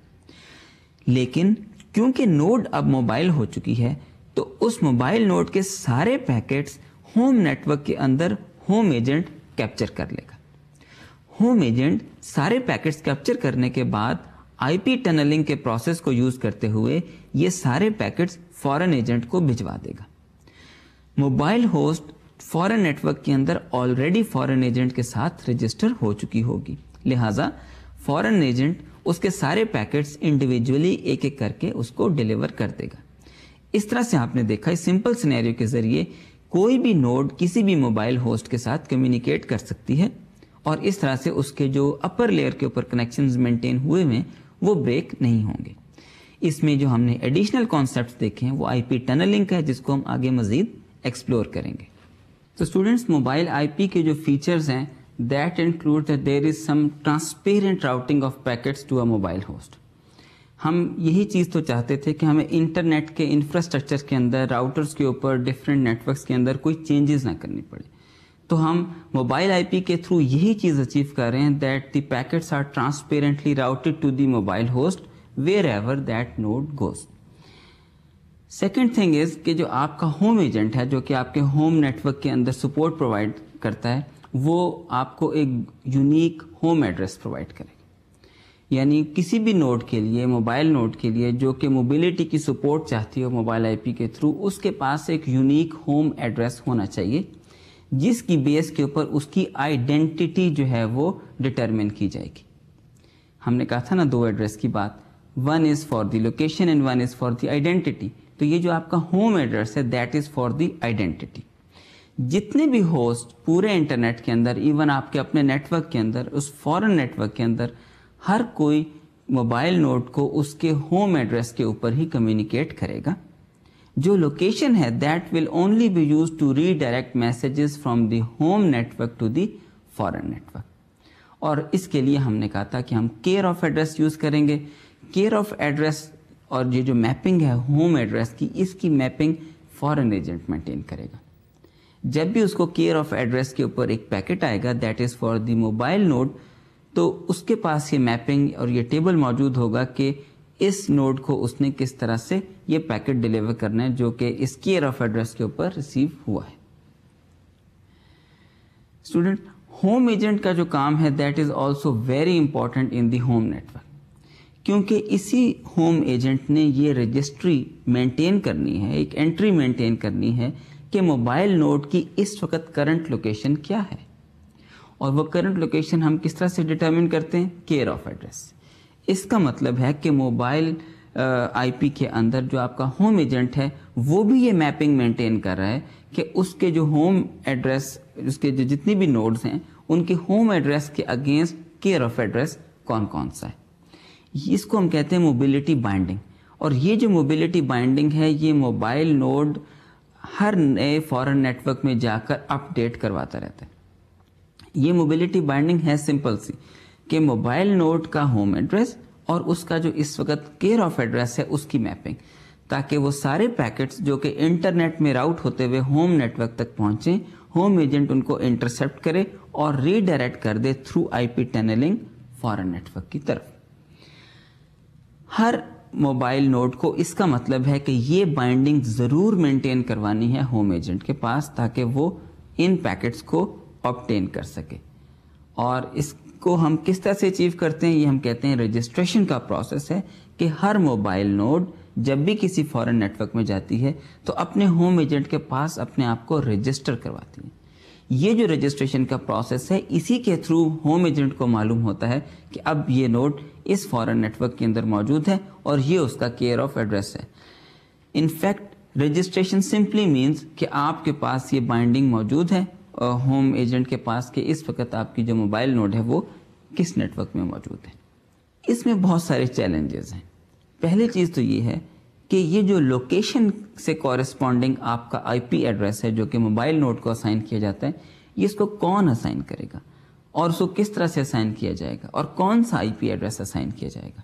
[SPEAKER 1] लेकिन क्योंकि नोड अब मोबाइल हो चुकी है तो उस मोबाइल नोड के सारे पैकेट्स होम नेटवर्क के अंदर होम एजेंट कैप्चर कर लेगा होम एजेंट सारे पैकेट्स कैप्चर करने के बाद आईपी टनलिंग के प्रोसेस को यूज करते हुए ये सारे पैकेट्स फॉरेन एजेंट को भिजवा देगा मोबाइल होस्ट फॉरेन नेटवर्क के अंदर ऑलरेडी फॉरेन एजेंट के साथ रजिस्टर हो चुकी होगी लिहाजा फॉरेन एजेंट उसके सारे पैकेट्स इंडिविजुअली एक एक करके उसको डिलीवर कर देगा इस तरह से आपने देखा है सिंपल सिनेरियो के जरिए कोई भी नोड किसी भी मोबाइल होस्ट के साथ कम्युनिकेट कर सकती है और इस तरह से उसके जो अपर लेयर के ऊपर कनेक्शन मेंटेन हुए हैं वो ब्रेक नहीं होंगे इसमें जो हमने एडिशनल कॉन्सेप्ट देखे हैं वो आईपी टनलिंग का है जिसको हम आगे मजीद एक्सप्लोर करेंगे तो स्टूडेंट्स मोबाइल आईपी के जो फीचर्स हैं that include that there is some transparent routing of packets to a mobile host हम यही चीज़ तो चाहते थे कि हमें इंटरनेट के इंफ्रास्ट्रक्चर के अंदर राउटर्स के ऊपर डिफरेंट नेटवर्क्स के अंदर कोई चेंजेस ना करनी पड़े तो हम मोबाइल आईपी के थ्रू यही चीज़ अचीव कर रहे हैं that the packets are transparently routed to the mobile host wherever that node goes second thing is कि जो आपका होम एजेंट है जो कि आपके होम नेटवर्क के अंदर सपोर्ट प्रोवाइड करता है वो आपको एक यूनिक होम एड्रेस प्रोवाइड करेगा यानी किसी भी नोड के लिए मोबाइल नोड के लिए जो कि मोबिलिटी की सपोर्ट चाहती हो मोबाइल आईपी के थ्रू उसके पास एक यूनिक होम एड्रेस होना चाहिए जिसकी बेस के ऊपर उसकी आइडेंटिटी जो है वो डिटरमिन की जाएगी हमने कहा था ना दो एड्रेस की बात one is for the location and one is for the identity तो ये जो आपका होम एड्रेस है that is for the identity जितने भी होस्ट पूरे इंटरनेट के अंदर इवन आपके अपने नेटवर्क के अंदर उस फॉरेन नेटवर्क के अंदर हर कोई मोबाइल नोट को उसके होम एड्रेस के ऊपर ही कम्युनिकेट करेगा जो लोकेशन है that will only be use to redirect messages from the home network to the foreign network और इसके लिए हमने कहा था कि हम केयर ऑफ एड्रेस यूज़ करेंगे केयर ऑफ एड्रेस और ये जो मैपिंग है होम एड्रेस की इसकी मैपिंग फॉरेन एजेंट मेंटेन करेगा जब भी उसको केयर ऑफ एड्रेस के ऊपर एक पैकेट आएगा that is for the mobile node तो उसके पास ये मैपिंग और ये टेबल मौजूद होगा कि इस नोड को उसने किस तरह से ये पैकेट डिलीवर करना है जो कि इस केयर ऑफ एड्रेस के ऊपर रिसीव हुआ है स्टूडेंट होम एजेंट का जो काम है that is also very important in the home network क्योंकि इसी होम एजेंट ने ये रजिस्ट्री मेंटेन करनी है एक एंट्री मेंटेन करनी है कि मोबाइल नोड की इस वक्त करंट लोकेशन क्या है और वो करंट लोकेशन हम किस तरह से डिटर्मिन करते हैं केयर ऑफ एड्रेस इसका मतलब है कि मोबाइल आईपी के अंदर जो आपका होम एजेंट है वो भी ये मैपिंग मेंटेन कर रहा है कि उसके जो होम एड्रेस उसके जो जितनी भी नोड्स हैं उनके होम एड्रेस के अगेंस्ट केयर ऑफ एड्रेस कौन कौन सा है इसको हम कहते हैं मोबिलिटी बाइंडिंग और ये जो मोबिलिटी बाइंडिंग है ये मोबाइल नोड हर नए फॉरेन नेटवर्क में जाकर अपडेट करवाता रहता है ये मोबिलिटी बाइंडिंग है सिंपल सी कि मोबाइल नोड का होम एड्रेस और उसका जो इस वक्त केयर ऑफ एड्रेस है उसकी मैपिंग ताकि वो सारे पैकेट्स जो कि इंटरनेट में राउट होते हुए होम नेटवर्क तक पहुंचे होम एजेंट उनको इंटरसेप्ट करे और रीडायरेक्ट कर दे through IP tunneling foreign network की तरफ हर मोबाइल नोट को इसका मतलब है कि ये बाइंडिंग ज़रूर मेंटेन करवानी है होम एजेंट के पास ताकि वो इन पैकेट्स को ऑप्टेन कर सके और इसको हम किस तरह से अचीव करते हैं ये हम कहते हैं रजिस्ट्रेशन का प्रोसेस है कि हर मोबाइल नोट जब भी किसी फॉरेन नेटवर्क में जाती है तो अपने होम एजेंट के पास अपने आप को रजिस्टर करवाती है ये जो रजिस्ट्रेशन का प्रोसेस है इसी के थ्रू होम एजेंट को मालूम होता है कि अब ये नोट इस फॉरेन नेटवर्क के अंदर मौजूद है और ये उसका केयर ऑफ एड्रेस है इनफैक्ट रजिस्ट्रेशन सिंपली मीन्स कि आपके पास ये बाइंडिंग मौजूद है होम एजेंट के पास के इस वक्त आपकी जो मोबाइल नोड है वो किस नेटवर्क में मौजूद है इसमें बहुत सारे चैलेंजेस हैं पहली चीज़ तो ये है कि ये जो लोकेशन से कॉरेस्पॉन्डिंग आपका आईपी एड्रेस है जो कि मोबाइल नोड को असाइन किया जाता है ये इसको कौन असाइन करेगा और उसको किस तरह से असाइन किया जाएगा और कौन सा आईपी एड्रेस असाइन किया जाएगा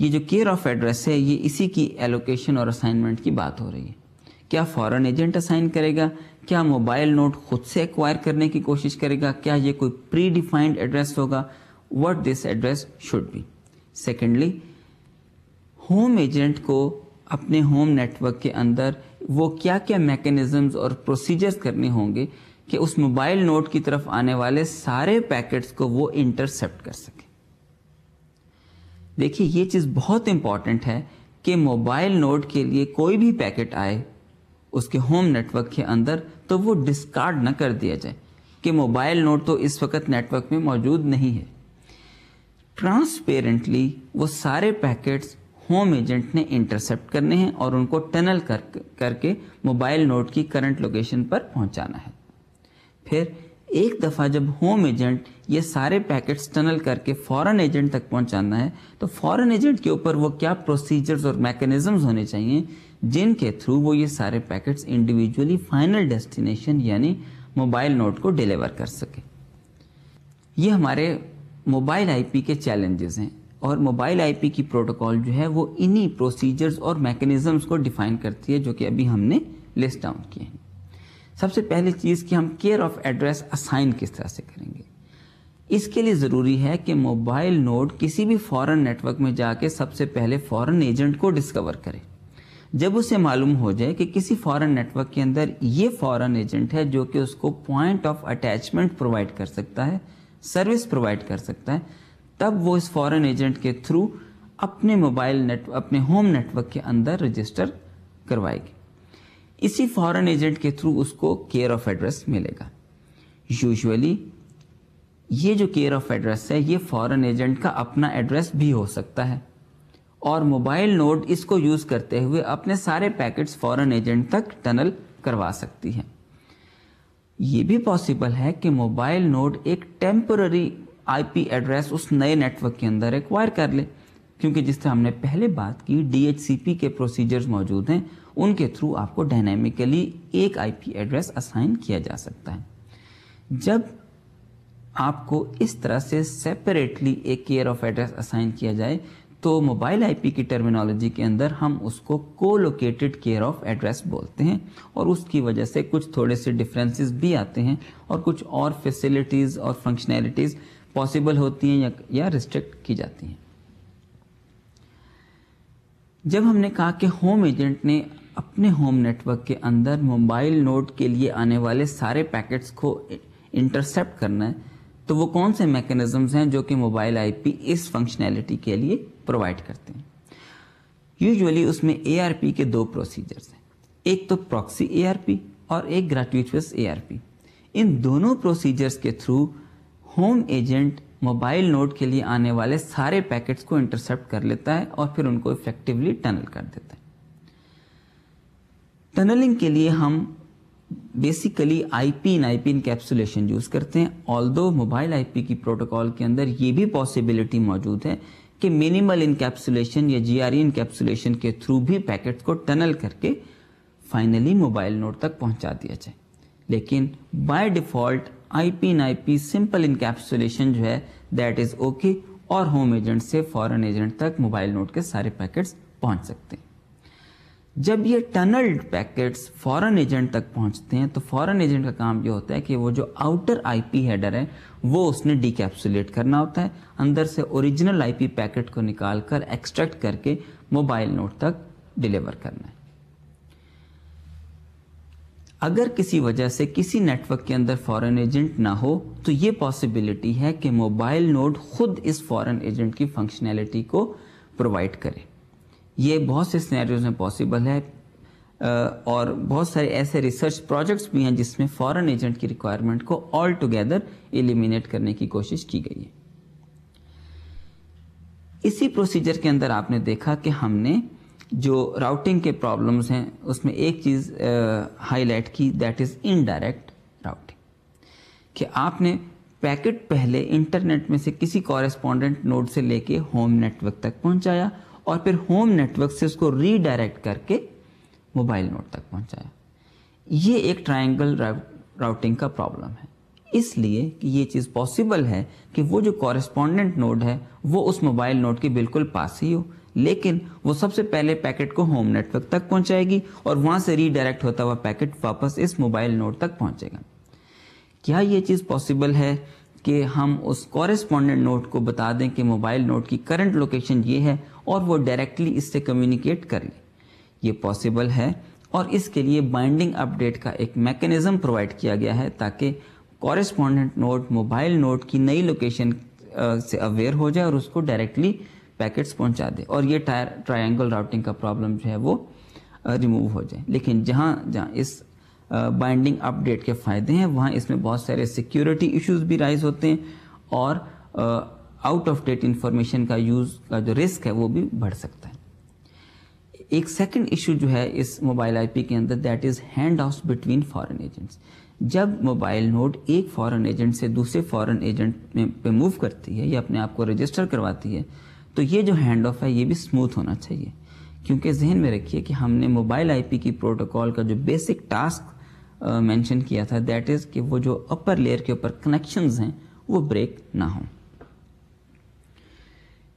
[SPEAKER 1] ये जो केयर ऑफ एड्रेस है ये इसी की एलोकेशन और असाइनमेंट की बात हो रही है क्या फॉरेन एजेंट असाइन करेगा क्या मोबाइल नोट खुद से एक्वायर करने की कोशिश करेगा क्या ये कोई प्री डिफाइंड एड्रेस होगा what this address should be secondly home agent को अपने होम नेटवर्क के अंदर वो क्या क्या मैकेनिज्म और प्रोसीजर्स करने होंगे कि उस मोबाइल नोट की तरफ आने वाले सारे पैकेट्स को वो इंटरसेप्ट कर सके देखिए ये चीज़ बहुत इंपॉर्टेंट है कि मोबाइल नोट के लिए कोई भी पैकेट आए उसके होम नेटवर्क के अंदर तो वो डिस्कार्ड ना कर दिया जाए कि मोबाइल नोट तो इस वक्त नेटवर्क में मौजूद नहीं है ट्रांसपेरेंटली वो सारे पैकेट्स होम एजेंट ने इंटरसेप्ट करने हैं और उनको टनल कर करके मोबाइल नोट की करंट लोकेशन पर पहुंचाना है फिर एक दफ़ा जब होम एजेंट ये सारे पैकेट्स टनल करके फॉरेन एजेंट तक पहुंचाना है तो फॉरेन एजेंट के ऊपर वो क्या प्रोसीजर्स और मैकेनिज़म्स होने चाहिए जिनके थ्रू वो ये सारे पैकेट्स इंडिविजुअली फाइनल डेस्टिनेशन यानी मोबाइल नोट को डिलीवर कर सके ये हमारे मोबाइल आईपी के चैलेंजेस हैं और मोबाइल आईपी की प्रोटोकॉल जो है वो इन्हीं प्रोसीजर्स और मैकेनिज़म्स को डिफाइन करती है जो कि अभी हमने लिस्ट डाउन किए हैं सबसे पहली चीज़ कि हम केयर ऑफ एड्रेस असाइन किस तरह से करेंगे इसके लिए ज़रूरी है कि मोबाइल नोड किसी भी फॉरेन नेटवर्क में जाके सबसे पहले फॉरेन एजेंट को डिस्कवर करे जब उसे मालूम हो जाए कि किसी फॉरेन नेटवर्क के अंदर ये फॉरेन एजेंट है जो कि उसको पॉइंट ऑफ अटैचमेंट प्रोवाइड कर सकता है सर्विस प्रोवाइड कर सकता है तब वो इस फॉरेन एजेंट के थ्रू अपने मोबाइल नेट अपने होम नेटवर्क के अंदर रजिस्टर करवाएगी इसी फॉरेन एजेंट के थ्रू उसको केयर ऑफ एड्रेस मिलेगा यूजुअली ये जो केयर ऑफ एड्रेस है ये फॉरेन एजेंट का अपना एड्रेस भी हो सकता है और मोबाइल नोड इसको यूज़ करते हुए अपने सारे पैकेट्स फॉरेन एजेंट तक टनल करवा सकती है ये भी पॉसिबल है कि मोबाइल नोड एक टेम्पररी आईपी एड्रेस उस नए नेटवर्क के अंदर एक्वायर कर ले क्योंकि जिस तरह हमने पहले बात की डीएचसीपी के प्रोसीजर्स मौजूद हैं उनके थ्रू आपको डायनेमिकली एक आईपी एड्रेस असाइन किया जा सकता है जब आपको इस तरह से सेपरेटली एक केयर ऑफ एड्रेस असाइन किया जाए तो मोबाइल आईपी की टर्मिनोलॉजी के अंदर हम उसको को लोकेटेड केयर ऑफ एड्रेस बोलते हैं और उसकी वजह से कुछ थोड़े से डिफरेंसेस भी आते हैं और कुछ और फैसिलिटीज़ और फंक्शनैलिटीज़ पॉसिबल होती हैं या, या रिस्ट्रिक्ट की जाती हैं जब हमने कहा कि होम एजेंट ने अपने होम नेटवर्क के अंदर मोबाइल नोड के लिए आने वाले सारे पैकेट्स को इंटरसेप्ट करना है तो वो कौन से मैकेनिज़म्स हैं जो कि मोबाइल आईपी इस फंक्शनैलिटी के लिए प्रोवाइड करते हैं यूजुअली उसमें ए के दो प्रोसीजर्स हैं एक तो प्रॉक्सी ए और एक ग्रेचुइटस ए इन दोनों प्रोसीजर्स के through home agent mobile node के लिए आने वाले सारे पैकेट्स को इंटरसेप्ट कर लेता है और फिर उनको इफेक्टिवली टनल कर देता है टनलिंग के लिए हम basically IP in IP encapsulation use करते हैं दो मोबाइल आईपी की प्रोटोकॉल के अंदर ये भी पॉसिबिलिटी मौजूद है कि मिनिमल इनकेप्सुलेशन या जीआरई इनकेप्सुलेशन e के थ्रू भी पैकेट को टनल करके फाइनली मोबाइल नोट तक पहुंचा दिया जाए लेकिन by default IP in IP simple encapsulation जो है दैट इज ओके और होम एजेंट से फॉरेन एजेंट तक मोबाइल नोट के सारे पैकेट्स पहुंच सकते हैं जब ये टनल्ड पैकेट्स फॉरेन एजेंट तक पहुंचते हैं तो फॉरेन एजेंट का काम ये होता है कि वो जो आउटर आईपी हेडर है वो उसने डिकैप्सुलेट करना होता है अंदर से ओरिजिनल आईपी पैकेट को निकाल कर एक्सट्रैक्ट करके मोबाइल नोट तक डिलीवर करना है अगर किसी वजह से किसी नेटवर्क के अंदर फॉरेन एजेंट ना हो तो ये पॉसिबिलिटी है कि मोबाइल नोट खुद इस फॉरेन एजेंट की फंक्शनैलिटी को प्रोवाइड करे ये बहुत से स्नैरियोज में पॉसिबल है और बहुत सारे ऐसे रिसर्च प्रोजेक्ट्स भी हैं जिसमें फॉरेन एजेंट की रिक्वायरमेंट को ऑल टुगेदर एलिमिनेट करने की कोशिश की गई है इसी प्रोसीजर के अंदर आपने देखा कि हमने जो राउटिंग के प्रॉब्लम्स हैं उसमें एक चीज़ हाईलाइट की दैट इज़ इनडायरेक्ट राउटिंग कि आपने पैकेट पहले इंटरनेट में से किसी कॉरेस्पॉन्डेंट नोड से लेके होम नेटवर्क तक पहुंचाया और फिर होम नेटवर्क से उसको रीडायरेक्ट करके मोबाइल नोड तक पहुंचाया ये एक ट्रायंगल राउटिंग का प्रॉब्लम है इसलिए कि ये चीज़ पॉसिबल है कि वो जो कॉरेस्पॉन्डेंट नोड है वो उस मोबाइल नोड के बिल्कुल पास ही हो लेकिन वो सबसे पहले पैकेट को होम नेटवर्क तक पहुंचाएगी और वहां से रीडायरेक्ट होता हुआ पैकेट वापस इस मोबाइल नोड तक पहुंचेगा क्या ये चीज़ पॉसिबल है कि हम उस कॉरेस्पॉन्डेंट नोट को बता दें कि मोबाइल नोट की करंट लोकेशन ये है और वो डायरेक्टली इससे कम्युनिकेट कर ले ये पॉसिबल है और इसके लिए बाइंडिंग अपडेट का एक मैकेनिज़्म प्रोवाइड किया गया है ताकि कॉरेस्पॉन्डेंट नोट मोबाइल नोट की नई लोकेशन से अवेयर हो जाए और उसको डायरेक्टली पैकेट्स पहुंचा दे और ये टायर ट्रायंगल राउटिंग का प्रॉब्लम जो है वो रिमूव हो जाए लेकिन जहाँ जहाँ इस बाइंडिंग अपडेट के फ़ायदे हैं वहाँ इसमें बहुत सारे सिक्योरिटी इश्यूज भी राइज होते हैं और आउट ऑफ डेट इंफॉर्मेशन का यूज़ का जो रिस्क है वो भी बढ़ सकता है एक सेकंड इशू जो है इस मोबाइल आईपी के अंदर that is hand off between foreign agents जब मोबाइल नोड एक फॉरेन एजेंट से दूसरे फॉरेन एजेंट में पे मूव करती है या अपने आप को रजिस्टर करवाती है तो ये जो हैंड ऑफ है ये भी स्मूथ होना चाहिए क्योंकि जहन में रखिए कि हमने मोबाइल आईपी की प्रोटोकॉल का जो बेसिक टास्क मेंशन uh, किया था दैट इज़ कि वो जो अपर लेयर के ऊपर कनेक्शंस हैं वो ब्रेक ना हो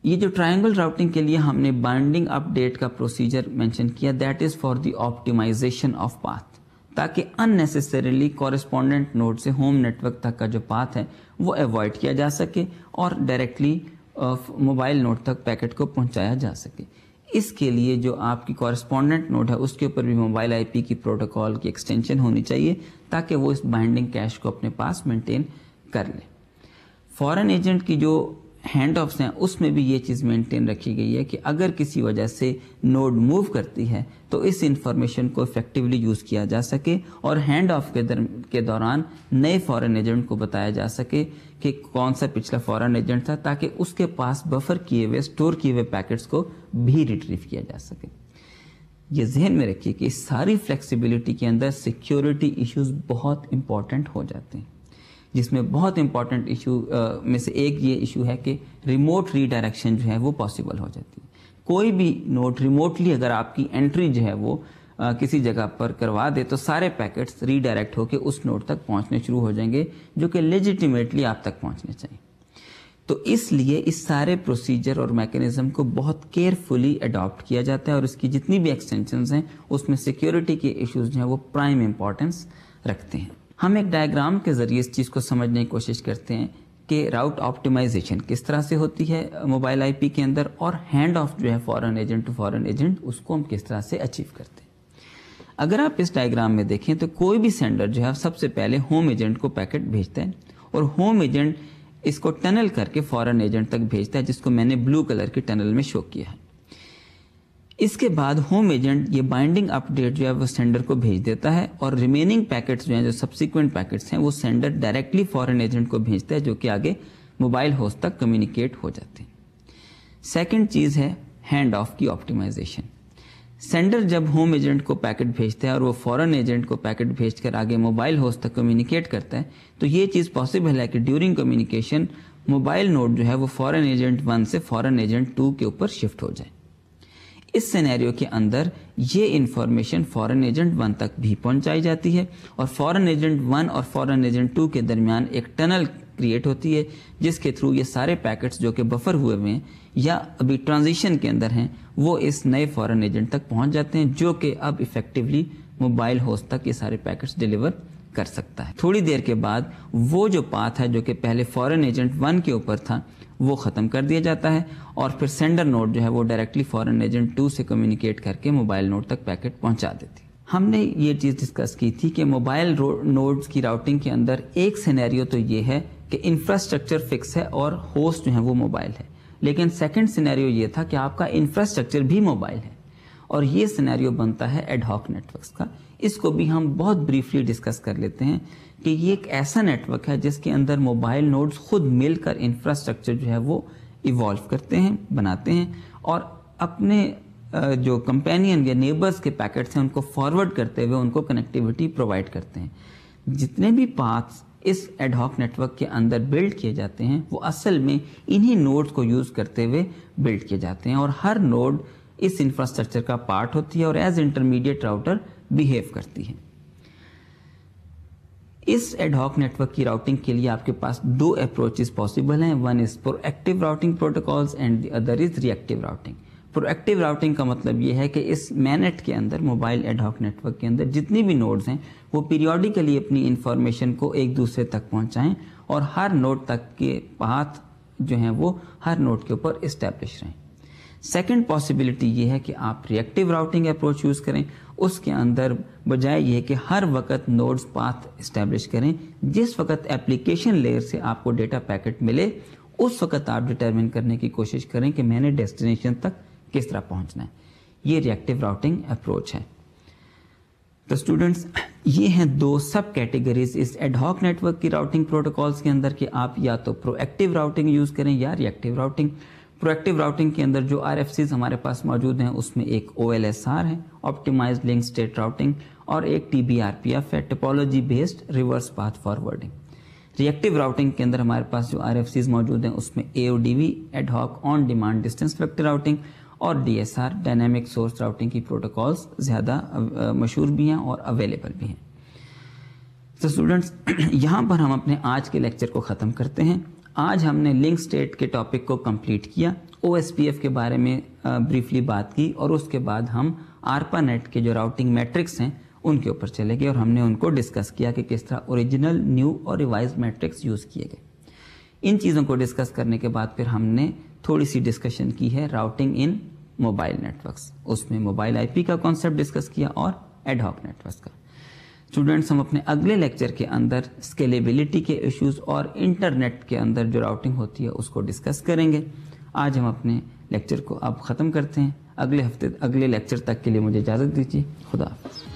[SPEAKER 1] ये जो ट्रायंगल राउटिंग के लिए हमने बाइंडिंग अपडेट का प्रोसीजर मेंशन किया that is for the optimization of path ताकि अननेसेसरीली कॉरेस्पॉन्डेंट नोड से होम नेटवर्क तक का जो पाथ है वो अवॉइड किया जा सके और डायरेक्टली मोबाइल नोड तक पैकेट को पहुंचाया जा सके इसके लिए जो आपकी कॉरेस्पॉन्डेंट नोट है उसके ऊपर भी मोबाइल आईपी की प्रोटोकॉल की एक्सटेंशन होनी चाहिए ताकि वो इस बाइंडिंग कैश को अपने पास मेंटेन कर ले फॉरेन एजेंट की जो हैंड ऑफ्स हैं उसमें भी ये चीज़ मेंटेन रखी गई है कि अगर किसी वजह से नोड मूव करती है तो इस इंफॉर्मेशन को इफेक्टिवली यूज़ किया जा सके और हैंड ऑफ के दर के दौरान नए फॉरेन एजेंट को बताया जा सके कि कौन सा पिछला फॉरेन एजेंट था ताकि उसके पास बफर किए हुए स्टोर किए हुए पैकेट्स को भी रिट्रीव किया जा सके ये जहन में रखिए कि सारी फ्लेक्सिबिलिटी के अंदर सिक्योरिटी इश्यूज बहुत इंपॉर्टेंट हो जाते हैं जिसमें बहुत इंपॉर्टेंट इशू में से एक ये इशू है कि रिमोट रीडायरेक्शन जो है वो पॉसिबल हो जाती है कोई भी नोट रिमोटली अगर आपकी एंट्री जो है वो आ, किसी जगह पर करवा दे तो सारे पैकेट्स रीडायरेक्ट होकर उस नोट तक पहुंचने शुरू हो जाएंगे जो कि लेजिटिमेटली आप तक पहुंचने चाहिए तो इसलिए इस सारे प्रोसीजर और मैकेनिज्म को बहुत केयरफुली अडॉप्ट किया जाता है और इसकी जितनी भी एक्सटेंशन हैं उसमें सिक्योरिटी के इश्यूज जो हैं वो प्राइम इम्पॉर्टेंस रखते हैं हम एक डायग्राम के ज़रिए इस चीज़ को समझने की कोशिश करते हैं कि राउट ऑप्टिमाइजेशन किस तरह से होती है मोबाइल आईपी के अंदर और हैंड ऑफ जो है foreign agent to foreign agent उसको हम किस तरह से अचीव करते हैं अगर आप इस डायग्राम में देखें तो कोई भी सेंडर जो है सबसे पहले होम एजेंट को पैकेट भेजता है और होम एजेंट इसको टनल करके फॉरेन एजेंट तक भेजता है जिसको मैंने ब्लू कलर के टनल में शो किया है इसके बाद होम एजेंट ये बाइंडिंग अपडेट जो है वो सेंडर को भेज देता है और रिमेनिंग पैकेट्स जो हैं जो सब्सिक्वेंट पैकेट्स हैं वो सेंडर डायरेक्टली फॉरेन एजेंट को भेजता है जो कि आगे मोबाइल होस्ट तक कम्युनिकेट हो जाते हैं सेकेंड चीज़ है हैंड ऑफ की ऑप्टिमाइजेशन सेंडर जब होम एजेंट को पैकेट भेजता है और वो फॉरेन एजेंट को पैकेट भेजकर आगे मोबाइल होस्ट तक कम्युनिकेट करता है तो ये चीज़ पॉसिबल है कि ड्यूरिंग कम्युनिकेशन मोबाइल नोट जो है वो फॉरेन एजेंट वन से फॉरेन एजेंट टू के ऊपर शिफ्ट हो जाए इस सिनेरियो के अंदर ये इन्फॉर्मेशन फॉरेन एजेंट वन तक भी पहुंचाई जाती है और फॉरेन एजेंट वन और फॉरेन एजेंट टू के दरमियान एक टनल क्रिएट होती है जिसके थ्रू ये सारे पैकेट्स जो कि बफर हुए हुए हैं या अभी ट्रांजिशन के अंदर हैं वो इस नए फॉरेन एजेंट तक पहुंच जाते हैं जो कि अब इफेक्टिवली मोबाइल होस्ट तक ये सारे पैकेट्स डिलीवर कर सकता है थोड़ी देर के बाद वो जो पाथ है जो कि पहले फॉरेन एजेंट वन के ऊपर था वो ख़त्म कर दिया जाता है और फिर सेंडर नोट जो है वो डायरेक्टली फॉरेन एजेंट टू से कम्युनिकेट करके मोबाइल नोट तक पैकेट पहुंचा देती हमने ये चीज़ डिस्कस की थी कि मोबाइल नोड्स की राउटिंग के अंदर एक सिनेरियो तो ये है कि इंफ्रास्ट्रक्चर फिक्स है और होस्ट जो है वो मोबाइल है लेकिन सेकेंड सिनेरियो ये था कि आपका इंफ्रास्ट्रक्चर भी मोबाइल है और ये सिनेरियो बनता है एडहॉक नेटवर्क्स का इसको भी हम बहुत ब्रीफली डिस्कस कर लेते हैं कि ये एक ऐसा नेटवर्क है जिसके अंदर मोबाइल नोड्स खुद मिलकर इंफ्रास्ट्रक्चर जो है वो इवॉल्व करते हैं बनाते हैं और अपने जो कंपेनियन या नेबर्स के पैकेट्स हैं उनको फॉरवर्ड करते हुए उनको कनेक्टिविटी प्रोवाइड करते हैं जितने भी पाथ्स इस एडहॉक नेटवर्क के अंदर बिल्ड किए जाते हैं वो असल में इन्हीं नोड्स को यूज़ करते हुए बिल्ड किए जाते हैं और हर नोड इस इंफ्रास्ट्रक्चर का पार्ट होती है और एज इंटरमीडिएट राउटर बिहेव करती है इस एडहॉक नेटवर्क की राउटिंग के लिए आपके पास दो अप्रोचेस पॉसिबल हैं one is proactive routing protocols and the other is reactive routing proactive routing का मतलब ये है कि इस मैनेट के अंदर मोबाइल एडहॉक नेटवर्क के अंदर जितनी भी नोड्स हैं वो पीरियोडिकली अपनी इंफॉर्मेशन को एक दूसरे तक पहुंचाएं और हर नोड तक के पाथ जो हैं वो हर नोड के ऊपर इस्टेब्लिश रहें सेकेंड पॉसिबिलिटी ये है कि आप रिएक्टिव राउटिंग अप्रोच यूज़ करें उसके अंदर बजाय यह कि हर वक्त नोड्स पाथ इस्टेब्लिश करें जिस वक्त एप्लीकेशन लेयर से आपको डेटा पैकेट मिले उस वक्त आप डिटरमिन करने की कोशिश करें कि मैंने डेस्टिनेशन तक किस तरह पहुंचना है ये रिएक्टिव राउटिंग अप्रोच है तो स्टूडेंट्स ये हैं दो सब कैटेगरीज इस एडहॉक नेटवर्क की राउटिंग प्रोटोकॉल्स के अंदर कि आप या तो प्रोएक्टिव राउटिंग यूज़ करें या रिएक्टिव राउटिंग प्रोएक्टिव राउटिंग के अंदर जो आर हमारे पास मौजूद हैं उसमें एक ओ है ऑप्टिमाइज लिंक स्टेट राउटिंग और एक टी बी है topology based reverse path forwarding reactive routing के अंदर हमारे पास जो आर मौजूद हैं उसमें A O D V ad hoc on demand distance vector routing और D S R dynamic source routing की प्रोटोकॉल्स ज़्यादा मशहूर भी हैं और अवेलेबल भी हैं तो स्टूडेंट्स यहाँ पर हम अपने आज के लेक्चर को ख़त्म करते हैं आज हमने लिंक स्टेट के टॉपिक को कंप्लीट किया ओ के बारे में ब्रीफली बात की और उसके बाद हम आरपा नेट के जो राउटिंग मैट्रिक्स हैं उनके ऊपर चले गए और हमने उनको डिस्कस किया कि किस तरह ओरिजिनल न्यू और रिवाइज मैट्रिक्स यूज़ किए गए इन चीज़ों को डिस्कस करने के बाद फिर हमने थोड़ी सी डिस्कशन की है राउटिंग इन मोबाइल नेटवर्क्स उसमें मोबाइल आईपी का कॉन्सेप्ट डिस्कस किया और एडहॉक नेटवर्क्स का स्टूडेंट्स हम अपने अगले लेक्चर के अंदर स्केलेबिलिटी के इश्यूज और इंटरनेट के अंदर जो राउटिंग होती है उसको डिस्कस करेंगे आज हम अपने लेक्चर को अब ख़त्म करते हैं अगले हफ्ते अगले लेक्चर तक के लिए मुझे इजाज़त दीजिए खुदा